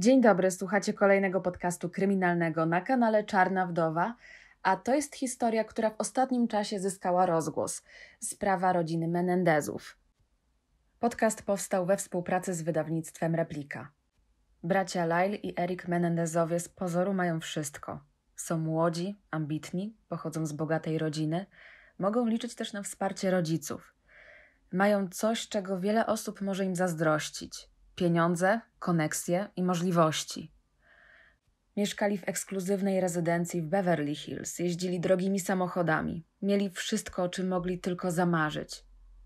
Dzień dobry, słuchacie kolejnego podcastu kryminalnego na kanale Czarna Wdowa, a to jest historia, która w ostatnim czasie zyskała rozgłos sprawa rodziny Menendezów. Podcast powstał we współpracy z wydawnictwem Replika. Bracia Lyle i Eric Menendezowie z pozoru mają wszystko. Są młodzi, ambitni, pochodzą z bogatej rodziny, mogą liczyć też na wsparcie rodziców. Mają coś, czego wiele osób może im zazdrościć pieniądze, koneksje i możliwości. Mieszkali w ekskluzywnej rezydencji w Beverly Hills, jeździli drogimi samochodami, mieli wszystko, o czym mogli tylko zamarzyć.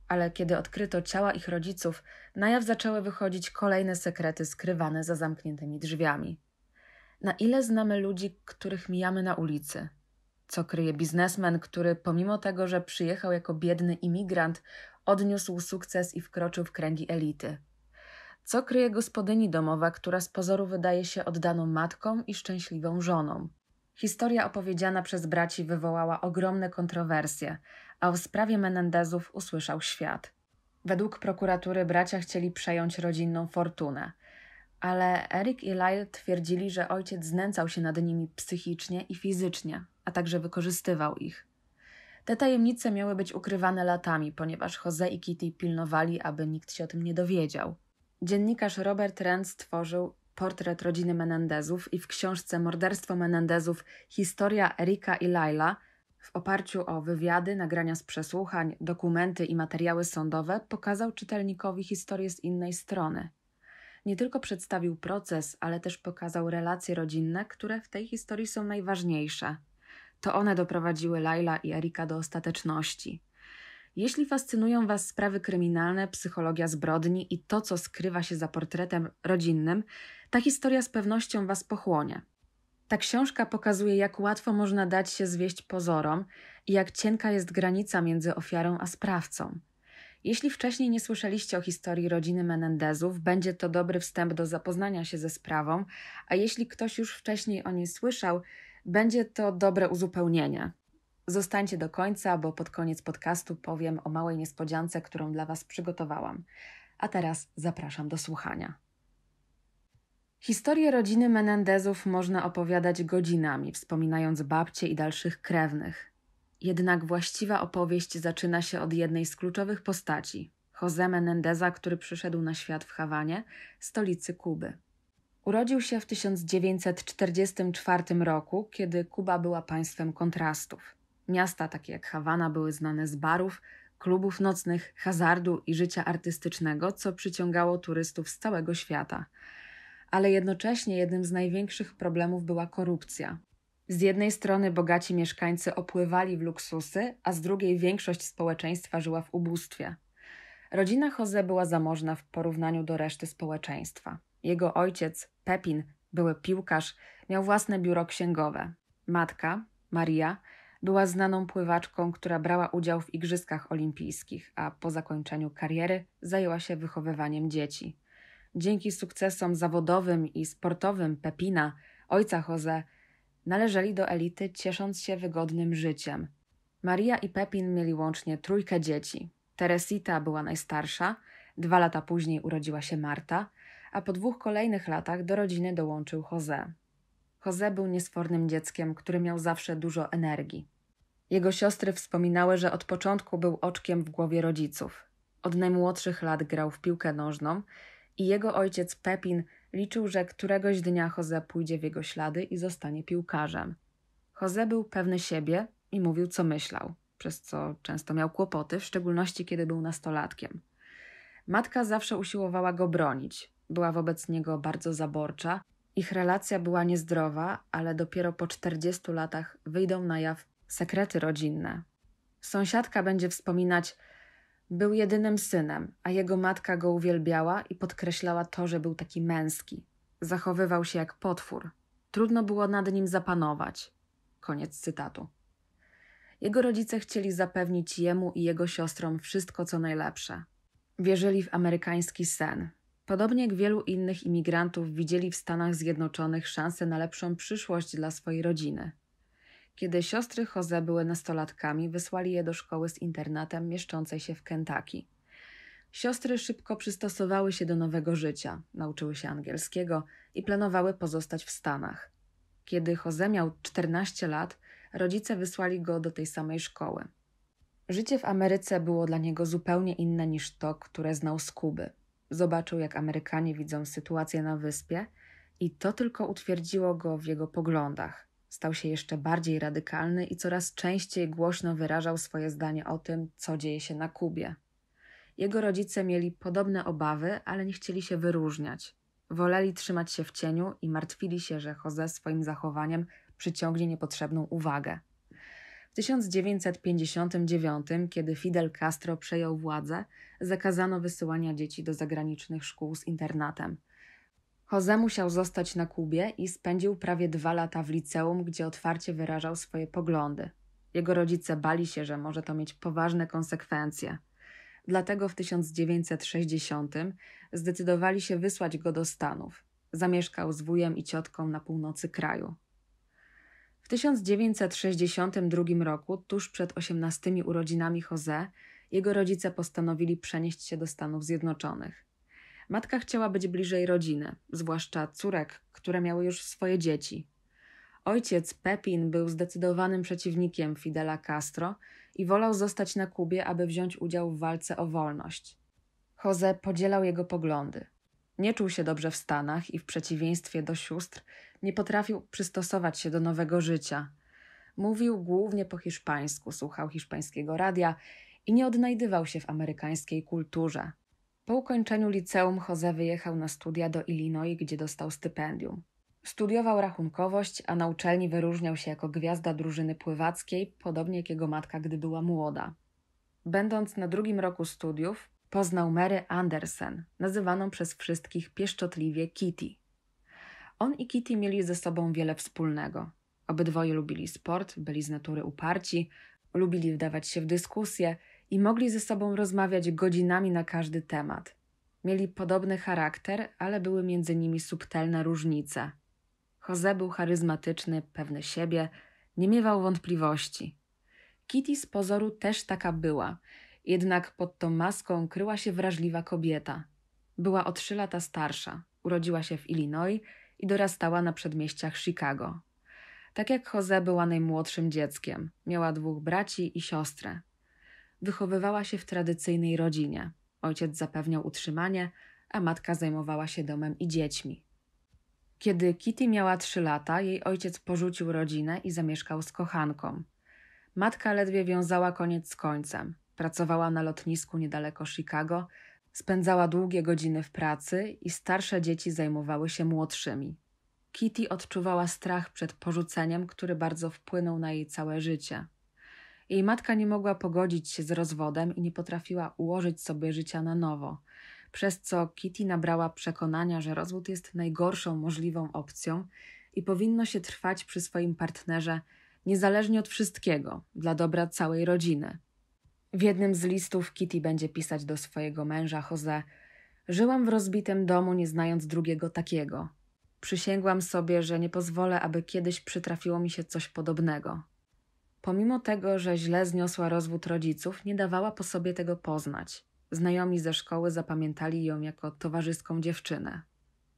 Ale kiedy odkryto ciała ich rodziców, na jaw zaczęły wychodzić kolejne sekrety skrywane za zamkniętymi drzwiami. Na ile znamy ludzi, których mijamy na ulicy? Co kryje biznesmen, który pomimo tego, że przyjechał jako biedny imigrant, odniósł sukces i wkroczył w kręgi elity? Co kryje gospodyni domowa, która z pozoru wydaje się oddaną matką i szczęśliwą żoną? Historia opowiedziana przez braci wywołała ogromne kontrowersje, a o sprawie Menendezów usłyszał świat. Według prokuratury bracia chcieli przejąć rodzinną fortunę, ale Erik i Lyle twierdzili, że ojciec znęcał się nad nimi psychicznie i fizycznie, a także wykorzystywał ich. Te tajemnice miały być ukrywane latami, ponieważ Jose i Kitty pilnowali, aby nikt się o tym nie dowiedział. Dziennikarz Robert Rand stworzył portret rodziny Menendezów i w książce Morderstwo Menendezów Historia Erika i Laila w oparciu o wywiady, nagrania z przesłuchań, dokumenty i materiały sądowe pokazał czytelnikowi historię z innej strony. Nie tylko przedstawił proces, ale też pokazał relacje rodzinne, które w tej historii są najważniejsze. To one doprowadziły Laila i Erika do ostateczności. Jeśli fascynują Was sprawy kryminalne, psychologia zbrodni i to, co skrywa się za portretem rodzinnym, ta historia z pewnością Was pochłonie. Ta książka pokazuje, jak łatwo można dać się zwieść pozorom i jak cienka jest granica między ofiarą a sprawcą. Jeśli wcześniej nie słyszeliście o historii rodziny Menendezów, będzie to dobry wstęp do zapoznania się ze sprawą, a jeśli ktoś już wcześniej o niej słyszał, będzie to dobre uzupełnienie. Zostańcie do końca, bo pod koniec podcastu powiem o małej niespodziance, którą dla Was przygotowałam. A teraz zapraszam do słuchania. Historię rodziny Menendezów można opowiadać godzinami, wspominając babcie i dalszych krewnych. Jednak właściwa opowieść zaczyna się od jednej z kluczowych postaci Jose Menendeza, który przyszedł na świat w Hawanie, stolicy Kuby. Urodził się w 1944 roku, kiedy Kuba była państwem kontrastów. Miasta takie jak Hawana były znane z barów, klubów nocnych, hazardu i życia artystycznego, co przyciągało turystów z całego świata. Ale jednocześnie jednym z największych problemów była korupcja. Z jednej strony bogaci mieszkańcy opływali w luksusy, a z drugiej większość społeczeństwa żyła w ubóstwie. Rodzina Jose była zamożna w porównaniu do reszty społeczeństwa. Jego ojciec, Pepin, były piłkarz, miał własne biuro księgowe. Matka, Maria, była znaną pływaczką, która brała udział w Igrzyskach Olimpijskich, a po zakończeniu kariery zajęła się wychowywaniem dzieci. Dzięki sukcesom zawodowym i sportowym Pepina, ojca Jose, należeli do elity, ciesząc się wygodnym życiem. Maria i Pepin mieli łącznie trójkę dzieci. Teresita była najstarsza, dwa lata później urodziła się Marta, a po dwóch kolejnych latach do rodziny dołączył Jose. Jose był niesfornym dzieckiem, który miał zawsze dużo energii. Jego siostry wspominały, że od początku był oczkiem w głowie rodziców. Od najmłodszych lat grał w piłkę nożną i jego ojciec Pepin liczył, że któregoś dnia Jose pójdzie w jego ślady i zostanie piłkarzem. Jose był pewny siebie i mówił, co myślał, przez co często miał kłopoty, w szczególności kiedy był nastolatkiem. Matka zawsze usiłowała go bronić, była wobec niego bardzo zaborcza. Ich relacja była niezdrowa, ale dopiero po 40 latach wyjdą na jaw sekrety rodzinne. Sąsiadka będzie wspominać, był jedynym synem, a jego matka go uwielbiała i podkreślała to, że był taki męski. Zachowywał się jak potwór. Trudno było nad nim zapanować. Koniec cytatu. Jego rodzice chcieli zapewnić jemu i jego siostrom wszystko, co najlepsze. Wierzyli w amerykański sen. Podobnie jak wielu innych imigrantów, widzieli w Stanach Zjednoczonych szansę na lepszą przyszłość dla swojej rodziny. Kiedy siostry Jose były nastolatkami, wysłali je do szkoły z internatem mieszczącej się w Kentucky. Siostry szybko przystosowały się do nowego życia, nauczyły się angielskiego i planowały pozostać w Stanach. Kiedy Jose miał 14 lat, rodzice wysłali go do tej samej szkoły. Życie w Ameryce było dla niego zupełnie inne niż to, które znał z Kuby. Zobaczył, jak Amerykanie widzą sytuację na wyspie, i to tylko utwierdziło go w jego poglądach stał się jeszcze bardziej radykalny i coraz częściej głośno wyrażał swoje zdanie o tym, co dzieje się na Kubie. Jego rodzice mieli podobne obawy, ale nie chcieli się wyróżniać. Woleli trzymać się w cieniu i martwili się, że Jose swoim zachowaniem przyciągnie niepotrzebną uwagę. W 1959, kiedy Fidel Castro przejął władzę, zakazano wysyłania dzieci do zagranicznych szkół z internatem – Jose musiał zostać na Kubie i spędził prawie dwa lata w liceum, gdzie otwarcie wyrażał swoje poglądy. Jego rodzice bali się, że może to mieć poważne konsekwencje. Dlatego w 1960 zdecydowali się wysłać go do Stanów. Zamieszkał z wujem i ciotką na północy kraju. W 1962 roku, tuż przed 18 urodzinami Jose, jego rodzice postanowili przenieść się do Stanów Zjednoczonych. Matka chciała być bliżej rodziny, zwłaszcza córek, które miały już swoje dzieci. Ojciec Pepin był zdecydowanym przeciwnikiem Fidela Castro i wolał zostać na Kubie, aby wziąć udział w walce o wolność. Jose podzielał jego poglądy. Nie czuł się dobrze w Stanach i w przeciwieństwie do sióstr nie potrafił przystosować się do nowego życia. Mówił głównie po hiszpańsku, słuchał hiszpańskiego radia i nie odnajdywał się w amerykańskiej kulturze. Po ukończeniu liceum Jose wyjechał na studia do Illinois, gdzie dostał stypendium. Studiował rachunkowość, a na uczelni wyróżniał się jako gwiazda drużyny pływackiej, podobnie jak jego matka, gdy była młoda. Będąc na drugim roku studiów, poznał Mary Andersen, nazywaną przez wszystkich pieszczotliwie Kitty. On i Kitty mieli ze sobą wiele wspólnego. Obydwoje lubili sport, byli z natury uparci, lubili wdawać się w dyskusje – i mogli ze sobą rozmawiać godzinami na każdy temat. Mieli podobny charakter, ale były między nimi subtelne różnice. Jose był charyzmatyczny, pewny siebie, nie miewał wątpliwości. Kitty z pozoru też taka była, jednak pod tą maską kryła się wrażliwa kobieta. Była o trzy lata starsza, urodziła się w Illinois i dorastała na przedmieściach Chicago. Tak jak Jose była najmłodszym dzieckiem, miała dwóch braci i siostrę wychowywała się w tradycyjnej rodzinie. Ojciec zapewniał utrzymanie, a matka zajmowała się domem i dziećmi. Kiedy Kitty miała trzy lata, jej ojciec porzucił rodzinę i zamieszkał z kochanką. Matka ledwie wiązała koniec z końcem. Pracowała na lotnisku niedaleko Chicago, spędzała długie godziny w pracy i starsze dzieci zajmowały się młodszymi. Kitty odczuwała strach przed porzuceniem, który bardzo wpłynął na jej całe życie. Jej matka nie mogła pogodzić się z rozwodem i nie potrafiła ułożyć sobie życia na nowo, przez co Kitty nabrała przekonania, że rozwód jest najgorszą możliwą opcją i powinno się trwać przy swoim partnerze niezależnie od wszystkiego, dla dobra całej rodziny. W jednym z listów Kitty będzie pisać do swojego męża Jose: Żyłam w rozbitym domu, nie znając drugiego takiego. Przysięgłam sobie, że nie pozwolę, aby kiedyś przytrafiło mi się coś podobnego. Pomimo tego, że źle zniosła rozwód rodziców, nie dawała po sobie tego poznać. Znajomi ze szkoły zapamiętali ją jako towarzyską dziewczynę.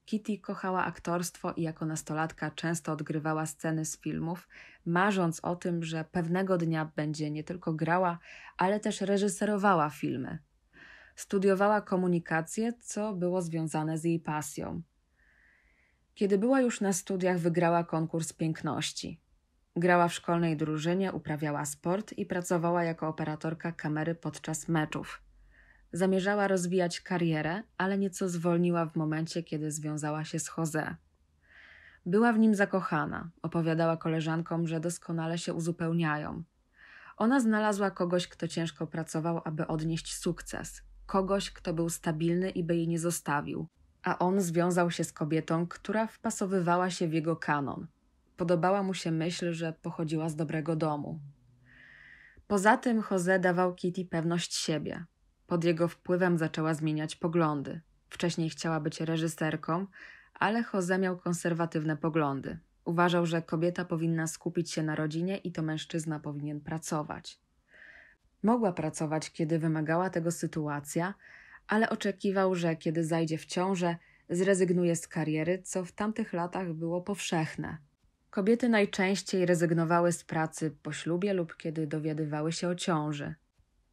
Kitty kochała aktorstwo i jako nastolatka często odgrywała sceny z filmów, marząc o tym, że pewnego dnia będzie nie tylko grała, ale też reżyserowała filmy. Studiowała komunikację, co było związane z jej pasją. Kiedy była już na studiach, wygrała konkurs piękności. Grała w szkolnej drużynie, uprawiała sport i pracowała jako operatorka kamery podczas meczów. Zamierzała rozwijać karierę, ale nieco zwolniła w momencie, kiedy związała się z Jose. Była w nim zakochana, opowiadała koleżankom, że doskonale się uzupełniają. Ona znalazła kogoś, kto ciężko pracował, aby odnieść sukces, kogoś, kto był stabilny i by jej nie zostawił, a on związał się z kobietą, która wpasowywała się w jego kanon Podobała mu się myśl, że pochodziła z dobrego domu. Poza tym Jose dawał Kitty pewność siebie. Pod jego wpływem zaczęła zmieniać poglądy. Wcześniej chciała być reżyserką, ale Jose miał konserwatywne poglądy. Uważał, że kobieta powinna skupić się na rodzinie i to mężczyzna powinien pracować. Mogła pracować, kiedy wymagała tego sytuacja, ale oczekiwał, że kiedy zajdzie w ciążę, zrezygnuje z kariery, co w tamtych latach było powszechne. Kobiety najczęściej rezygnowały z pracy po ślubie lub kiedy dowiadywały się o ciąży.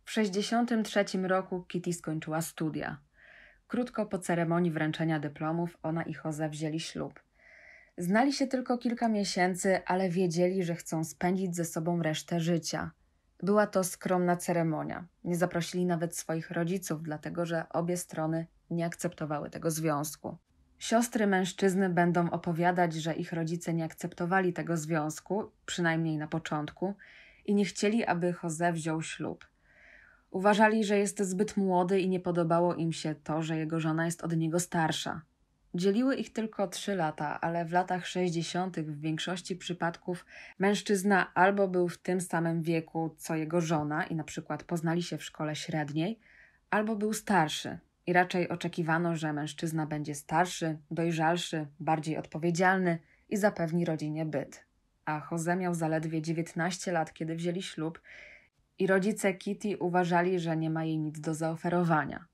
W 1963 roku Kitty skończyła studia. Krótko po ceremonii wręczenia dyplomów ona i Jose wzięli ślub. Znali się tylko kilka miesięcy, ale wiedzieli, że chcą spędzić ze sobą resztę życia. Była to skromna ceremonia. Nie zaprosili nawet swoich rodziców, dlatego że obie strony nie akceptowały tego związku. Siostry mężczyzny będą opowiadać, że ich rodzice nie akceptowali tego związku, przynajmniej na początku, i nie chcieli, aby Jose wziął ślub. Uważali, że jest zbyt młody i nie podobało im się to, że jego żona jest od niego starsza. Dzieliły ich tylko trzy lata, ale w latach 60. w większości przypadków mężczyzna albo był w tym samym wieku co jego żona i na przykład poznali się w szkole średniej, albo był starszy, i raczej oczekiwano, że mężczyzna będzie starszy, dojrzalszy, bardziej odpowiedzialny i zapewni rodzinie byt. A Jose miał zaledwie 19 lat, kiedy wzięli ślub i rodzice Kitty uważali, że nie ma jej nic do zaoferowania.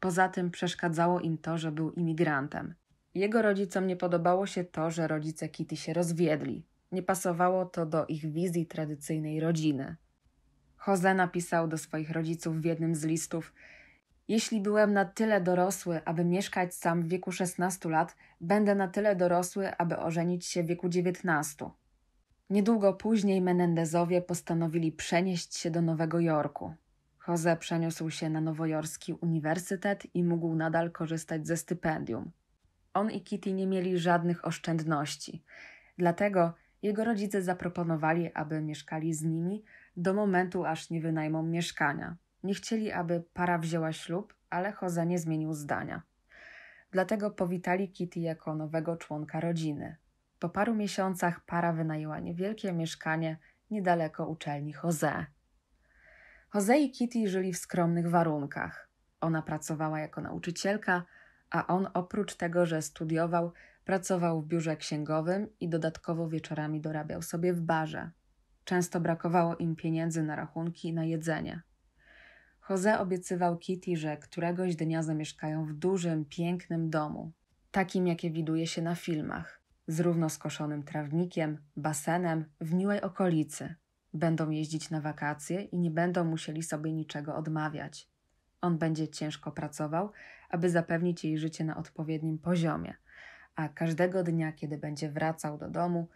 Poza tym przeszkadzało im to, że był imigrantem. Jego rodzicom nie podobało się to, że rodzice Kitty się rozwiedli. Nie pasowało to do ich wizji tradycyjnej rodziny. Jose napisał do swoich rodziców w jednym z listów, jeśli byłem na tyle dorosły, aby mieszkać sam w wieku 16 lat, będę na tyle dorosły, aby ożenić się w wieku 19. Niedługo później Menendezowie postanowili przenieść się do Nowego Jorku. Jose przeniósł się na nowojorski uniwersytet i mógł nadal korzystać ze stypendium. On i Kitty nie mieli żadnych oszczędności. Dlatego jego rodzice zaproponowali, aby mieszkali z nimi do momentu, aż nie wynajmą mieszkania. Nie chcieli, aby para wzięła ślub, ale Jose nie zmienił zdania. Dlatego powitali Kitty jako nowego członka rodziny. Po paru miesiącach para wynajęła niewielkie mieszkanie niedaleko uczelni Jose. Jose i Kitty żyli w skromnych warunkach. Ona pracowała jako nauczycielka, a on oprócz tego, że studiował, pracował w biurze księgowym i dodatkowo wieczorami dorabiał sobie w barze. Często brakowało im pieniędzy na rachunki i na jedzenie. Jose obiecywał Kitty, że któregoś dnia zamieszkają w dużym, pięknym domu, takim jakie widuje się na filmach, z równo skoszonym trawnikiem, basenem, w miłej okolicy. Będą jeździć na wakacje i nie będą musieli sobie niczego odmawiać. On będzie ciężko pracował, aby zapewnić jej życie na odpowiednim poziomie, a każdego dnia, kiedy będzie wracał do domu,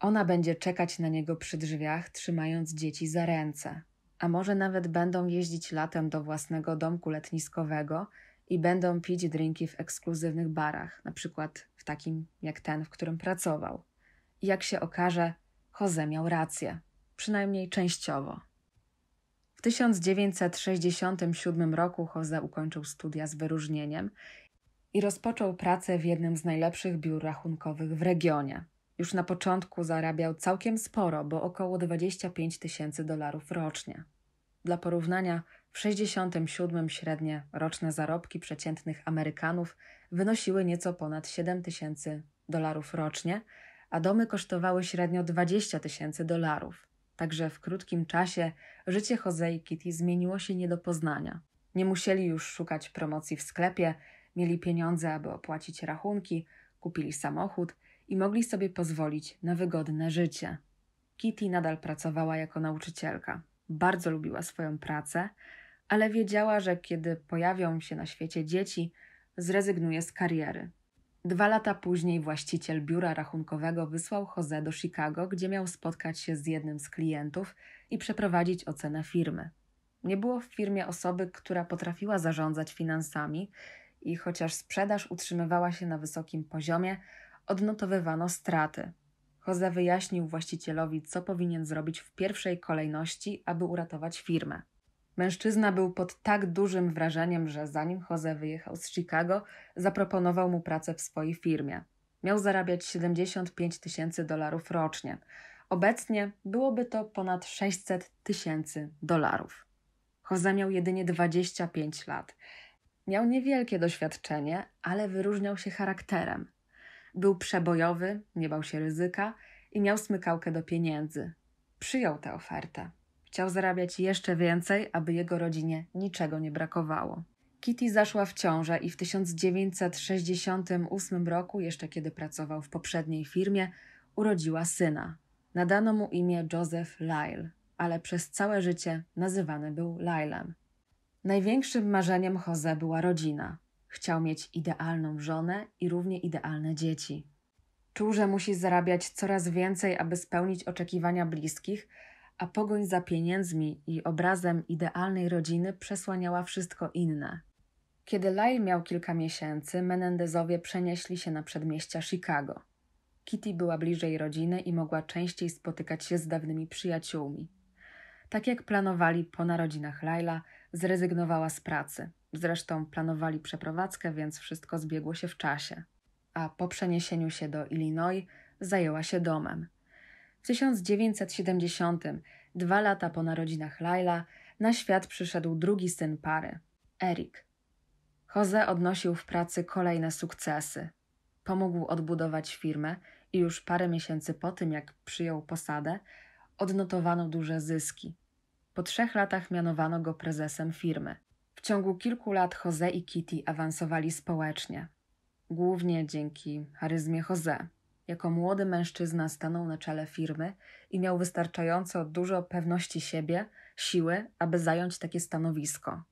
ona będzie czekać na niego przy drzwiach, trzymając dzieci za ręce a może nawet będą jeździć latem do własnego domku letniskowego i będą pić drinki w ekskluzywnych barach, na przykład w takim jak ten, w którym pracował. I jak się okaże, Jose miał rację, przynajmniej częściowo. W 1967 roku Jose ukończył studia z wyróżnieniem i rozpoczął pracę w jednym z najlepszych biur rachunkowych w regionie już na początku zarabiał całkiem sporo, bo około 25 tysięcy dolarów rocznie. Dla porównania, w 67 średnie roczne zarobki przeciętnych Amerykanów wynosiły nieco ponad 7 tysięcy dolarów rocznie, a domy kosztowały średnio 20 tysięcy dolarów. Także w krótkim czasie życie Jose i Kitty zmieniło się nie do poznania. Nie musieli już szukać promocji w sklepie, mieli pieniądze, aby opłacić rachunki, kupili samochód – i mogli sobie pozwolić na wygodne życie. Kitty nadal pracowała jako nauczycielka. Bardzo lubiła swoją pracę, ale wiedziała, że kiedy pojawią się na świecie dzieci, zrezygnuje z kariery. Dwa lata później właściciel biura rachunkowego wysłał Jose do Chicago, gdzie miał spotkać się z jednym z klientów i przeprowadzić ocenę firmy. Nie było w firmie osoby, która potrafiła zarządzać finansami i chociaż sprzedaż utrzymywała się na wysokim poziomie, odnotowywano straty. Koza wyjaśnił właścicielowi, co powinien zrobić w pierwszej kolejności, aby uratować firmę. Mężczyzna był pod tak dużym wrażeniem, że zanim Jose wyjechał z Chicago, zaproponował mu pracę w swojej firmie. Miał zarabiać 75 tysięcy dolarów rocznie. Obecnie byłoby to ponad 600 tysięcy dolarów. Jose miał jedynie 25 lat. Miał niewielkie doświadczenie, ale wyróżniał się charakterem. Był przebojowy, nie bał się ryzyka i miał smykałkę do pieniędzy. Przyjął tę ofertę. Chciał zarabiać jeszcze więcej, aby jego rodzinie niczego nie brakowało. Kitty zaszła w ciążę i w 1968 roku, jeszcze kiedy pracował w poprzedniej firmie, urodziła syna. Nadano mu imię Joseph Lyle, ale przez całe życie nazywany był Lylem. Największym marzeniem Jose była rodzina. Chciał mieć idealną żonę i równie idealne dzieci. Czuł, że musi zarabiać coraz więcej, aby spełnić oczekiwania bliskich, a pogoń za pieniędzmi i obrazem idealnej rodziny przesłaniała wszystko inne. Kiedy Lyle miał kilka miesięcy, Menendezowie przenieśli się na przedmieścia Chicago. Kitty była bliżej rodziny i mogła częściej spotykać się z dawnymi przyjaciółmi. Tak jak planowali po narodzinach Laila, zrezygnowała z pracy. Zresztą planowali przeprowadzkę, więc wszystko zbiegło się w czasie. A po przeniesieniu się do Illinois zajęła się domem. W 1970, dwa lata po narodzinach Laila, na świat przyszedł drugi syn pary, Erik. Jose odnosił w pracy kolejne sukcesy. Pomógł odbudować firmę i już parę miesięcy po tym, jak przyjął posadę, odnotowano duże zyski. Po trzech latach mianowano go prezesem firmy. W ciągu kilku lat Jose i Kitty awansowali społecznie, głównie dzięki charyzmie Jose. Jako młody mężczyzna stanął na czele firmy i miał wystarczająco dużo pewności siebie, siły, aby zająć takie stanowisko.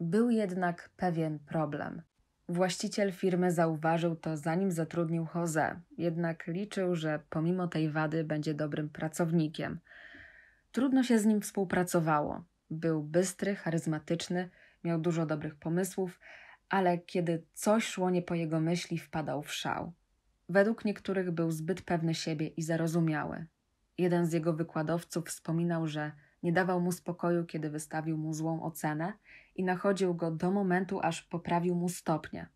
Był jednak pewien problem. Właściciel firmy zauważył to zanim zatrudnił Jose, jednak liczył, że pomimo tej wady będzie dobrym pracownikiem. Trudno się z nim współpracowało. Był bystry, charyzmatyczny Miał dużo dobrych pomysłów, ale kiedy coś szło nie po jego myśli, wpadał w szał. Według niektórych był zbyt pewny siebie i zarozumiały. Jeden z jego wykładowców wspominał, że nie dawał mu spokoju, kiedy wystawił mu złą ocenę i nachodził go do momentu, aż poprawił mu stopnie.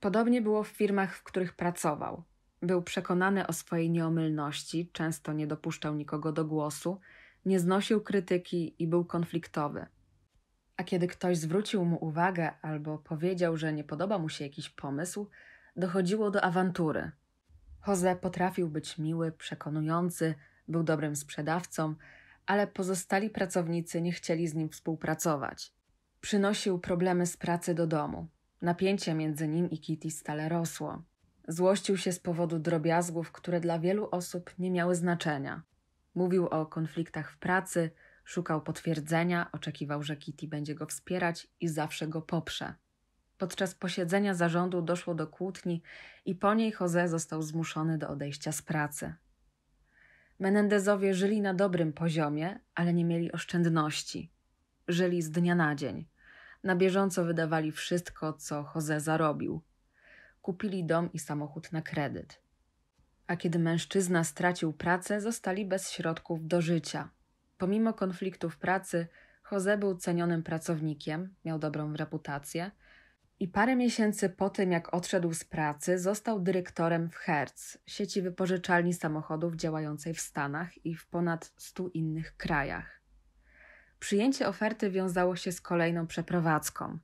Podobnie było w firmach, w których pracował. Był przekonany o swojej nieomylności, często nie dopuszczał nikogo do głosu, nie znosił krytyki i był konfliktowy. A kiedy ktoś zwrócił mu uwagę albo powiedział, że nie podoba mu się jakiś pomysł, dochodziło do awantury. Jose potrafił być miły, przekonujący, był dobrym sprzedawcą, ale pozostali pracownicy nie chcieli z nim współpracować. Przynosił problemy z pracy do domu. Napięcie między nim i Kitty stale rosło. Złościł się z powodu drobiazgów, które dla wielu osób nie miały znaczenia. Mówił o konfliktach w pracy, Szukał potwierdzenia, oczekiwał, że Kitty będzie go wspierać i zawsze go poprze. Podczas posiedzenia zarządu doszło do kłótni i po niej Jose został zmuszony do odejścia z pracy. Menendezowie żyli na dobrym poziomie, ale nie mieli oszczędności. Żyli z dnia na dzień. Na bieżąco wydawali wszystko, co Jose zarobił. Kupili dom i samochód na kredyt. A kiedy mężczyzna stracił pracę, zostali bez środków do życia – Pomimo konfliktów pracy, Jose był cenionym pracownikiem, miał dobrą reputację i parę miesięcy po tym, jak odszedł z pracy, został dyrektorem w Hertz, sieci wypożyczalni samochodów działającej w Stanach i w ponad 100 innych krajach. Przyjęcie oferty wiązało się z kolejną przeprowadzką.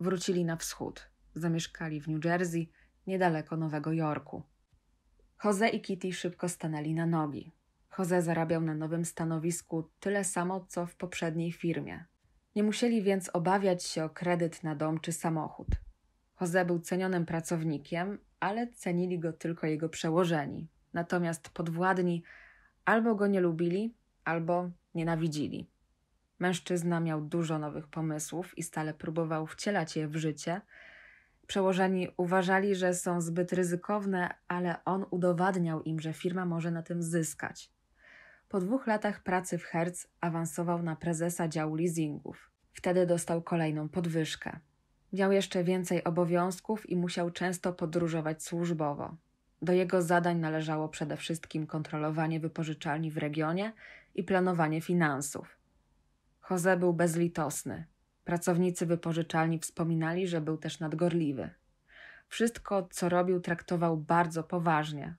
Wrócili na wschód, zamieszkali w New Jersey, niedaleko Nowego Jorku. Jose i Kitty szybko stanęli na nogi. Jose zarabiał na nowym stanowisku tyle samo, co w poprzedniej firmie. Nie musieli więc obawiać się o kredyt na dom czy samochód. Jose był cenionym pracownikiem, ale cenili go tylko jego przełożeni. Natomiast podwładni albo go nie lubili, albo nienawidzili. Mężczyzna miał dużo nowych pomysłów i stale próbował wcielać je w życie. Przełożeni uważali, że są zbyt ryzykowne, ale on udowadniał im, że firma może na tym zyskać. Po dwóch latach pracy w Hertz awansował na prezesa działu leasingów. Wtedy dostał kolejną podwyżkę. Miał jeszcze więcej obowiązków i musiał często podróżować służbowo. Do jego zadań należało przede wszystkim kontrolowanie wypożyczalni w regionie i planowanie finansów. Jose był bezlitosny. Pracownicy wypożyczalni wspominali, że był też nadgorliwy. Wszystko, co robił, traktował bardzo poważnie,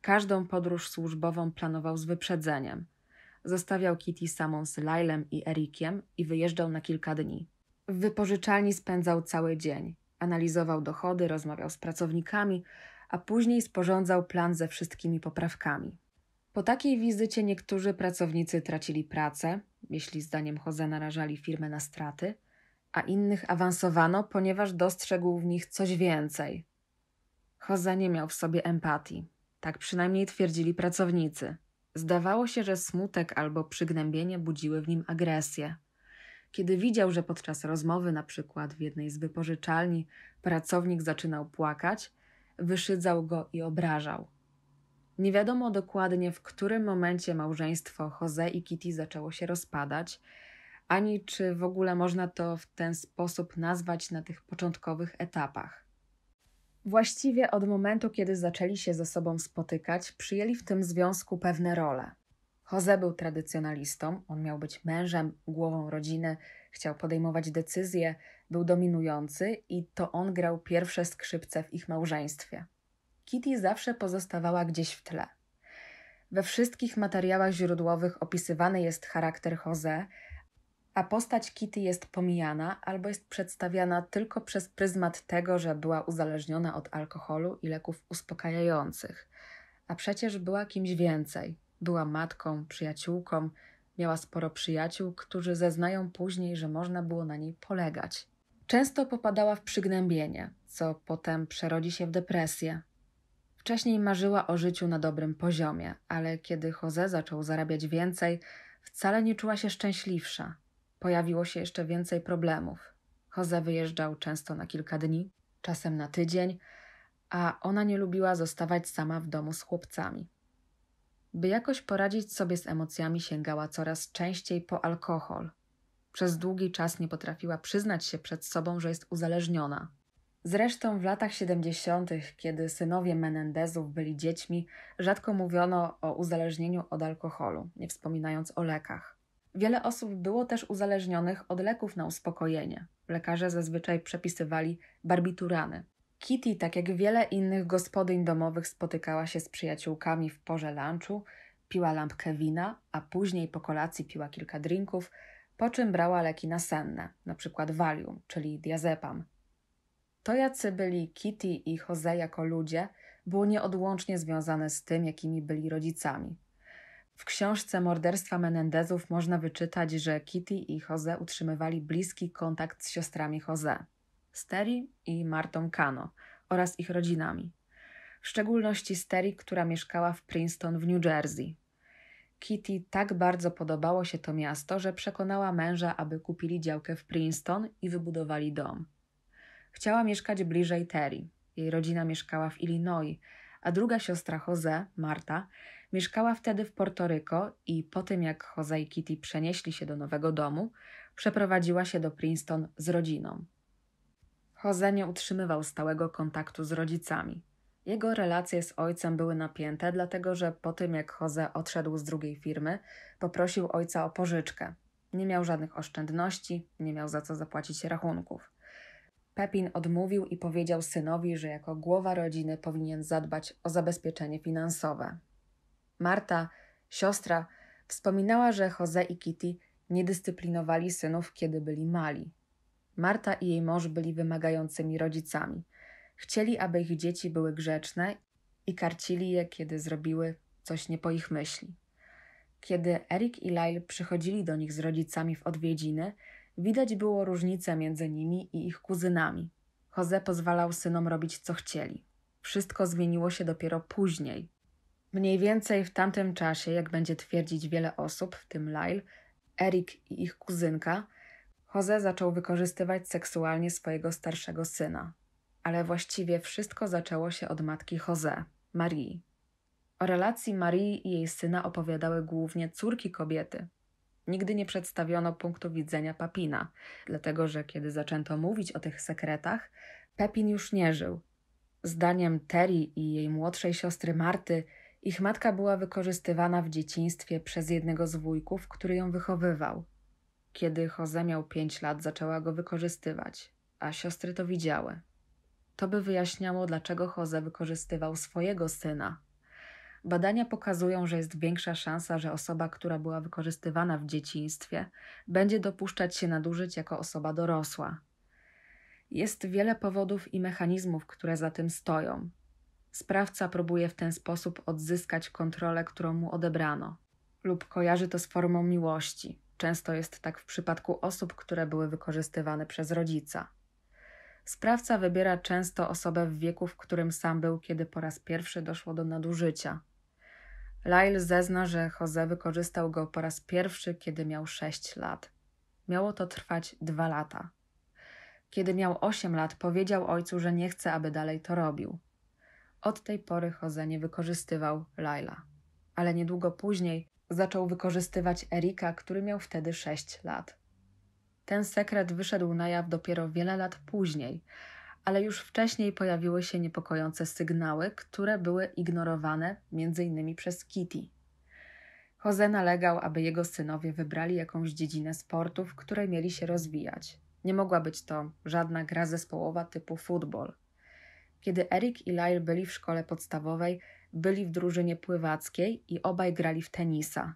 Każdą podróż służbową planował z wyprzedzeniem. Zostawiał Kitty samą z Lylem i Erikiem i wyjeżdżał na kilka dni. W wypożyczalni spędzał cały dzień. Analizował dochody, rozmawiał z pracownikami, a później sporządzał plan ze wszystkimi poprawkami. Po takiej wizycie niektórzy pracownicy tracili pracę, jeśli zdaniem Jose narażali firmę na straty, a innych awansowano, ponieważ dostrzegł w nich coś więcej. Jose nie miał w sobie empatii. Tak przynajmniej twierdzili pracownicy. Zdawało się, że smutek albo przygnębienie budziły w nim agresję. Kiedy widział, że podczas rozmowy, na przykład w jednej z wypożyczalni, pracownik zaczynał płakać, wyszydzał go i obrażał. Nie wiadomo dokładnie, w którym momencie małżeństwo Jose i Kitty zaczęło się rozpadać, ani czy w ogóle można to w ten sposób nazwać na tych początkowych etapach. Właściwie od momentu, kiedy zaczęli się ze sobą spotykać, przyjęli w tym związku pewne role. Jose był tradycjonalistą, on miał być mężem, głową rodziny, chciał podejmować decyzje, był dominujący i to on grał pierwsze skrzypce w ich małżeństwie. Kitty zawsze pozostawała gdzieś w tle. We wszystkich materiałach źródłowych opisywany jest charakter Jose, a postać Kitty jest pomijana albo jest przedstawiana tylko przez pryzmat tego, że była uzależniona od alkoholu i leków uspokajających. A przecież była kimś więcej. Była matką, przyjaciółką, miała sporo przyjaciół, którzy zeznają później, że można było na niej polegać. Często popadała w przygnębienie, co potem przerodzi się w depresję. Wcześniej marzyła o życiu na dobrym poziomie, ale kiedy Jose zaczął zarabiać więcej, wcale nie czuła się szczęśliwsza pojawiło się jeszcze więcej problemów. Jose wyjeżdżał często na kilka dni, czasem na tydzień, a ona nie lubiła zostawać sama w domu z chłopcami. By jakoś poradzić sobie z emocjami, sięgała coraz częściej po alkohol. Przez długi czas nie potrafiła przyznać się przed sobą, że jest uzależniona. Zresztą w latach 70., kiedy synowie Menendezów byli dziećmi, rzadko mówiono o uzależnieniu od alkoholu, nie wspominając o lekach. Wiele osób było też uzależnionych od leków na uspokojenie. Lekarze zazwyczaj przepisywali barbiturany. Kitty, tak jak wiele innych gospodyń domowych, spotykała się z przyjaciółkami w porze lunchu, piła lampkę wina, a później po kolacji piła kilka drinków, po czym brała leki nasenne, przykład Valium, czyli diazepam. To, jacy byli Kitty i Jose jako ludzie, było nieodłącznie związane z tym, jakimi byli rodzicami. W książce Morderstwa Menendezów można wyczytać, że Kitty i Jose utrzymywali bliski kontakt z siostrami Jose, Steri i Martą Cano oraz ich rodzinami. W szczególności Steri, która mieszkała w Princeton w New Jersey. Kitty tak bardzo podobało się to miasto, że przekonała męża, aby kupili działkę w Princeton i wybudowali dom. Chciała mieszkać bliżej Terry. Jej rodzina mieszkała w Illinois, a druga siostra Jose, Marta, Mieszkała wtedy w Portoryko i po tym jak Jose i Kitty przenieśli się do nowego domu, przeprowadziła się do Princeton z rodziną. Jose nie utrzymywał stałego kontaktu z rodzicami. Jego relacje z ojcem były napięte, dlatego że po tym jak Jose odszedł z drugiej firmy, poprosił ojca o pożyczkę. Nie miał żadnych oszczędności, nie miał za co zapłacić rachunków. Pepin odmówił i powiedział synowi, że jako głowa rodziny powinien zadbać o zabezpieczenie finansowe. Marta, siostra, wspominała, że Jose i Kitty nie dyscyplinowali synów, kiedy byli mali. Marta i jej mąż byli wymagającymi rodzicami. Chcieli, aby ich dzieci były grzeczne i karcili je, kiedy zrobiły coś nie po ich myśli. Kiedy Erik i Lyle przychodzili do nich z rodzicami w odwiedziny, widać było różnicę między nimi i ich kuzynami. Jose pozwalał synom robić co chcieli. Wszystko zmieniło się dopiero później, Mniej więcej w tamtym czasie, jak będzie twierdzić wiele osób, w tym Lyle, Erik i ich kuzynka, Jose zaczął wykorzystywać seksualnie swojego starszego syna. Ale właściwie wszystko zaczęło się od matki Jose, Marii. O relacji Marii i jej syna opowiadały głównie córki kobiety. Nigdy nie przedstawiono punktu widzenia Papina, dlatego że kiedy zaczęto mówić o tych sekretach, Pepin już nie żył. Zdaniem Terry i jej młodszej siostry Marty – ich matka była wykorzystywana w dzieciństwie przez jednego z wujków, który ją wychowywał. Kiedy Jose miał pięć lat, zaczęła go wykorzystywać, a siostry to widziały. To by wyjaśniało, dlaczego Jose wykorzystywał swojego syna. Badania pokazują, że jest większa szansa, że osoba, która była wykorzystywana w dzieciństwie, będzie dopuszczać się nadużyć jako osoba dorosła. Jest wiele powodów i mechanizmów, które za tym stoją, Sprawca próbuje w ten sposób odzyskać kontrolę, którą mu odebrano, lub kojarzy to z formą miłości. Często jest tak w przypadku osób, które były wykorzystywane przez rodzica. Sprawca wybiera często osobę w wieku, w którym sam był, kiedy po raz pierwszy doszło do nadużycia. Lyle zezna, że Jose wykorzystał go po raz pierwszy, kiedy miał 6 lat. Miało to trwać 2 lata. Kiedy miał 8 lat, powiedział ojcu, że nie chce, aby dalej to robił. Od tej pory Jose nie wykorzystywał Laila, ale niedługo później zaczął wykorzystywać Erika, który miał wtedy 6 lat. Ten sekret wyszedł na jaw dopiero wiele lat później, ale już wcześniej pojawiły się niepokojące sygnały, które były ignorowane m.in. przez Kitty. Jose nalegał, aby jego synowie wybrali jakąś dziedzinę sportu, w której mieli się rozwijać. Nie mogła być to żadna gra zespołowa typu futbol. Kiedy Erik i Lyle byli w szkole podstawowej, byli w drużynie pływackiej i obaj grali w tenisa.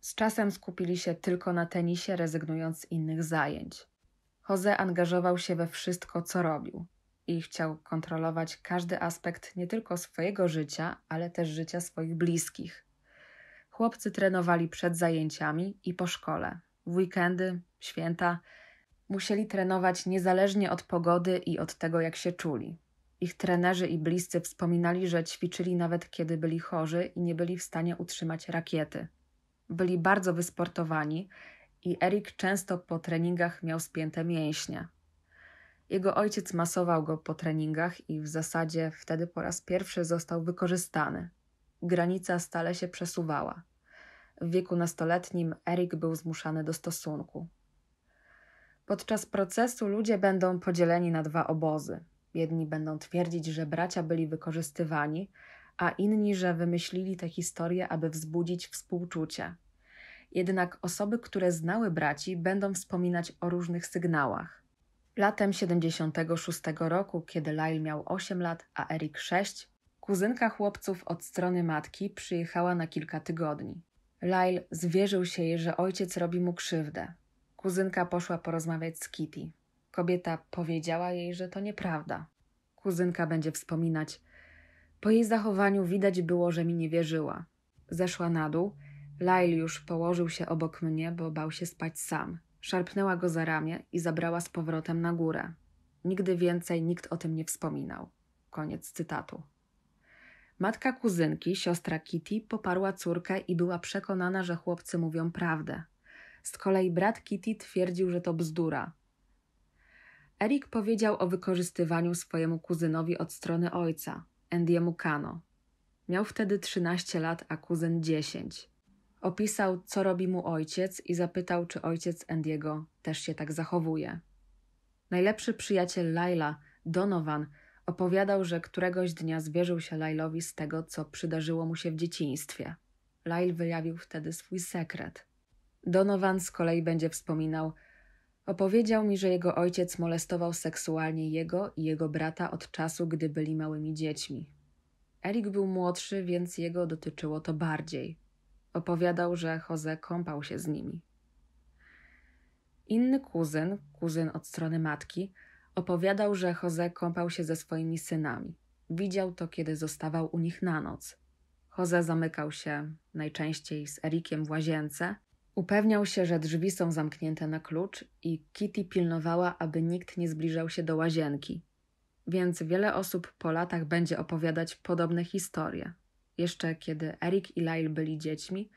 Z czasem skupili się tylko na tenisie, rezygnując z innych zajęć. Jose angażował się we wszystko, co robił i chciał kontrolować każdy aspekt nie tylko swojego życia, ale też życia swoich bliskich. Chłopcy trenowali przed zajęciami i po szkole. W weekendy, święta musieli trenować niezależnie od pogody i od tego, jak się czuli. Ich trenerzy i bliscy wspominali, że ćwiczyli nawet kiedy byli chorzy i nie byli w stanie utrzymać rakiety. Byli bardzo wysportowani i Erik często po treningach miał spięte mięśnie. Jego ojciec masował go po treningach i w zasadzie wtedy po raz pierwszy został wykorzystany. Granica stale się przesuwała. W wieku nastoletnim Erik był zmuszany do stosunku. Podczas procesu ludzie będą podzieleni na dwa obozy. Jedni będą twierdzić, że bracia byli wykorzystywani, a inni, że wymyślili tę historię, aby wzbudzić współczucie. Jednak osoby, które znały braci, będą wspominać o różnych sygnałach. Latem 76 roku, kiedy Lyle miał 8 lat, a Erik 6, kuzynka chłopców od strony matki przyjechała na kilka tygodni. Lyle zwierzył się jej, że ojciec robi mu krzywdę. Kuzynka poszła porozmawiać z Kitty. Kobieta powiedziała jej, że to nieprawda. Kuzynka będzie wspominać. Po jej zachowaniu widać było, że mi nie wierzyła. Zeszła na dół. Lail już położył się obok mnie, bo bał się spać sam. Szarpnęła go za ramię i zabrała z powrotem na górę. Nigdy więcej nikt o tym nie wspominał. Koniec cytatu. Matka kuzynki, siostra Kitty, poparła córkę i była przekonana, że chłopcy mówią prawdę. Z kolei brat Kitty twierdził, że to bzdura, Erik powiedział o wykorzystywaniu swojemu kuzynowi od strony ojca, Andiemu Kano. Miał wtedy 13 lat, a kuzyn 10. Opisał, co robi mu ojciec i zapytał, czy ojciec Andiego też się tak zachowuje. Najlepszy przyjaciel Laila, Donovan, opowiadał, że któregoś dnia zwierzył się Lailowi z tego, co przydarzyło mu się w dzieciństwie. Lail wyjawił wtedy swój sekret. Donovan z kolei będzie wspominał, Opowiedział mi, że jego ojciec molestował seksualnie jego i jego brata od czasu, gdy byli małymi dziećmi. Erik był młodszy, więc jego dotyczyło to bardziej. Opowiadał, że Jose kąpał się z nimi. Inny kuzyn, kuzyn od strony matki, opowiadał, że Jose kąpał się ze swoimi synami. Widział to, kiedy zostawał u nich na noc. Jose zamykał się najczęściej z Erikiem w łazience – Upewniał się, że drzwi są zamknięte na klucz i Kitty pilnowała, aby nikt nie zbliżał się do łazienki. Więc wiele osób po latach będzie opowiadać podobne historie. Jeszcze kiedy Erik i Lyle byli dziećmi,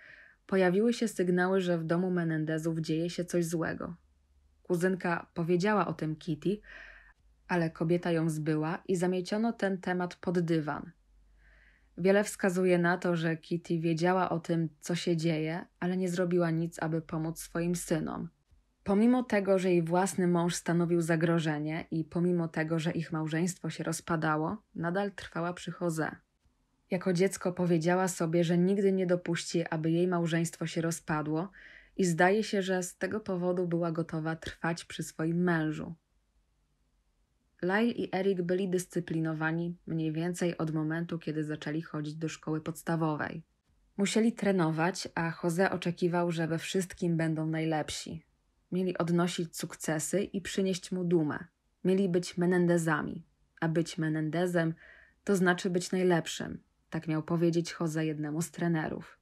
pojawiły się sygnały, że w domu Menendezów dzieje się coś złego. Kuzynka powiedziała o tym Kitty, ale kobieta ją zbyła i zamieciono ten temat pod dywan – Wiele wskazuje na to, że Kitty wiedziała o tym, co się dzieje, ale nie zrobiła nic, aby pomóc swoim synom. Pomimo tego, że jej własny mąż stanowił zagrożenie i pomimo tego, że ich małżeństwo się rozpadało, nadal trwała przy Jose. Jako dziecko powiedziała sobie, że nigdy nie dopuści, aby jej małżeństwo się rozpadło i zdaje się, że z tego powodu była gotowa trwać przy swoim mężu. Lyle i Eric byli dyscyplinowani mniej więcej od momentu, kiedy zaczęli chodzić do szkoły podstawowej. Musieli trenować, a Jose oczekiwał, że we wszystkim będą najlepsi. Mieli odnosić sukcesy i przynieść mu dumę. Mieli być Menendezami, a być Menendezem to znaczy być najlepszym, tak miał powiedzieć Jose jednemu z trenerów.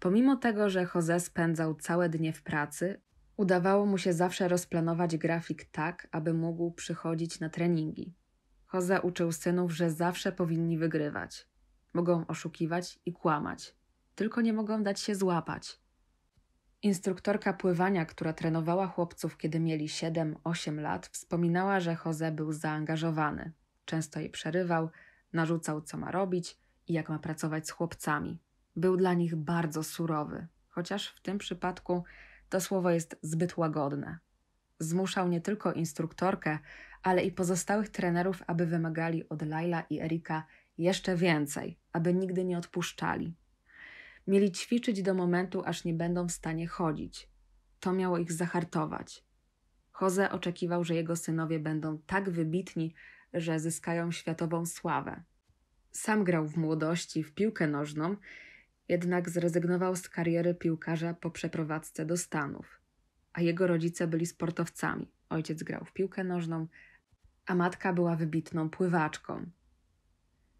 Pomimo tego, że Jose spędzał całe dnie w pracy, Udawało mu się zawsze rozplanować grafik tak, aby mógł przychodzić na treningi. Jose uczył synów, że zawsze powinni wygrywać. Mogą oszukiwać i kłamać, tylko nie mogą dać się złapać. Instruktorka pływania, która trenowała chłopców, kiedy mieli 7-8 lat, wspominała, że Jose był zaangażowany. Często jej przerywał, narzucał, co ma robić i jak ma pracować z chłopcami. Był dla nich bardzo surowy, chociaż w tym przypadku to słowo jest zbyt łagodne. Zmuszał nie tylko instruktorkę, ale i pozostałych trenerów, aby wymagali od Laila i Erika jeszcze więcej, aby nigdy nie odpuszczali. Mieli ćwiczyć do momentu, aż nie będą w stanie chodzić. To miało ich zahartować. Jose oczekiwał, że jego synowie będą tak wybitni, że zyskają światową sławę. Sam grał w młodości w piłkę nożną jednak zrezygnował z kariery piłkarza po przeprowadzce do Stanów, a jego rodzice byli sportowcami. Ojciec grał w piłkę nożną, a matka była wybitną pływaczką.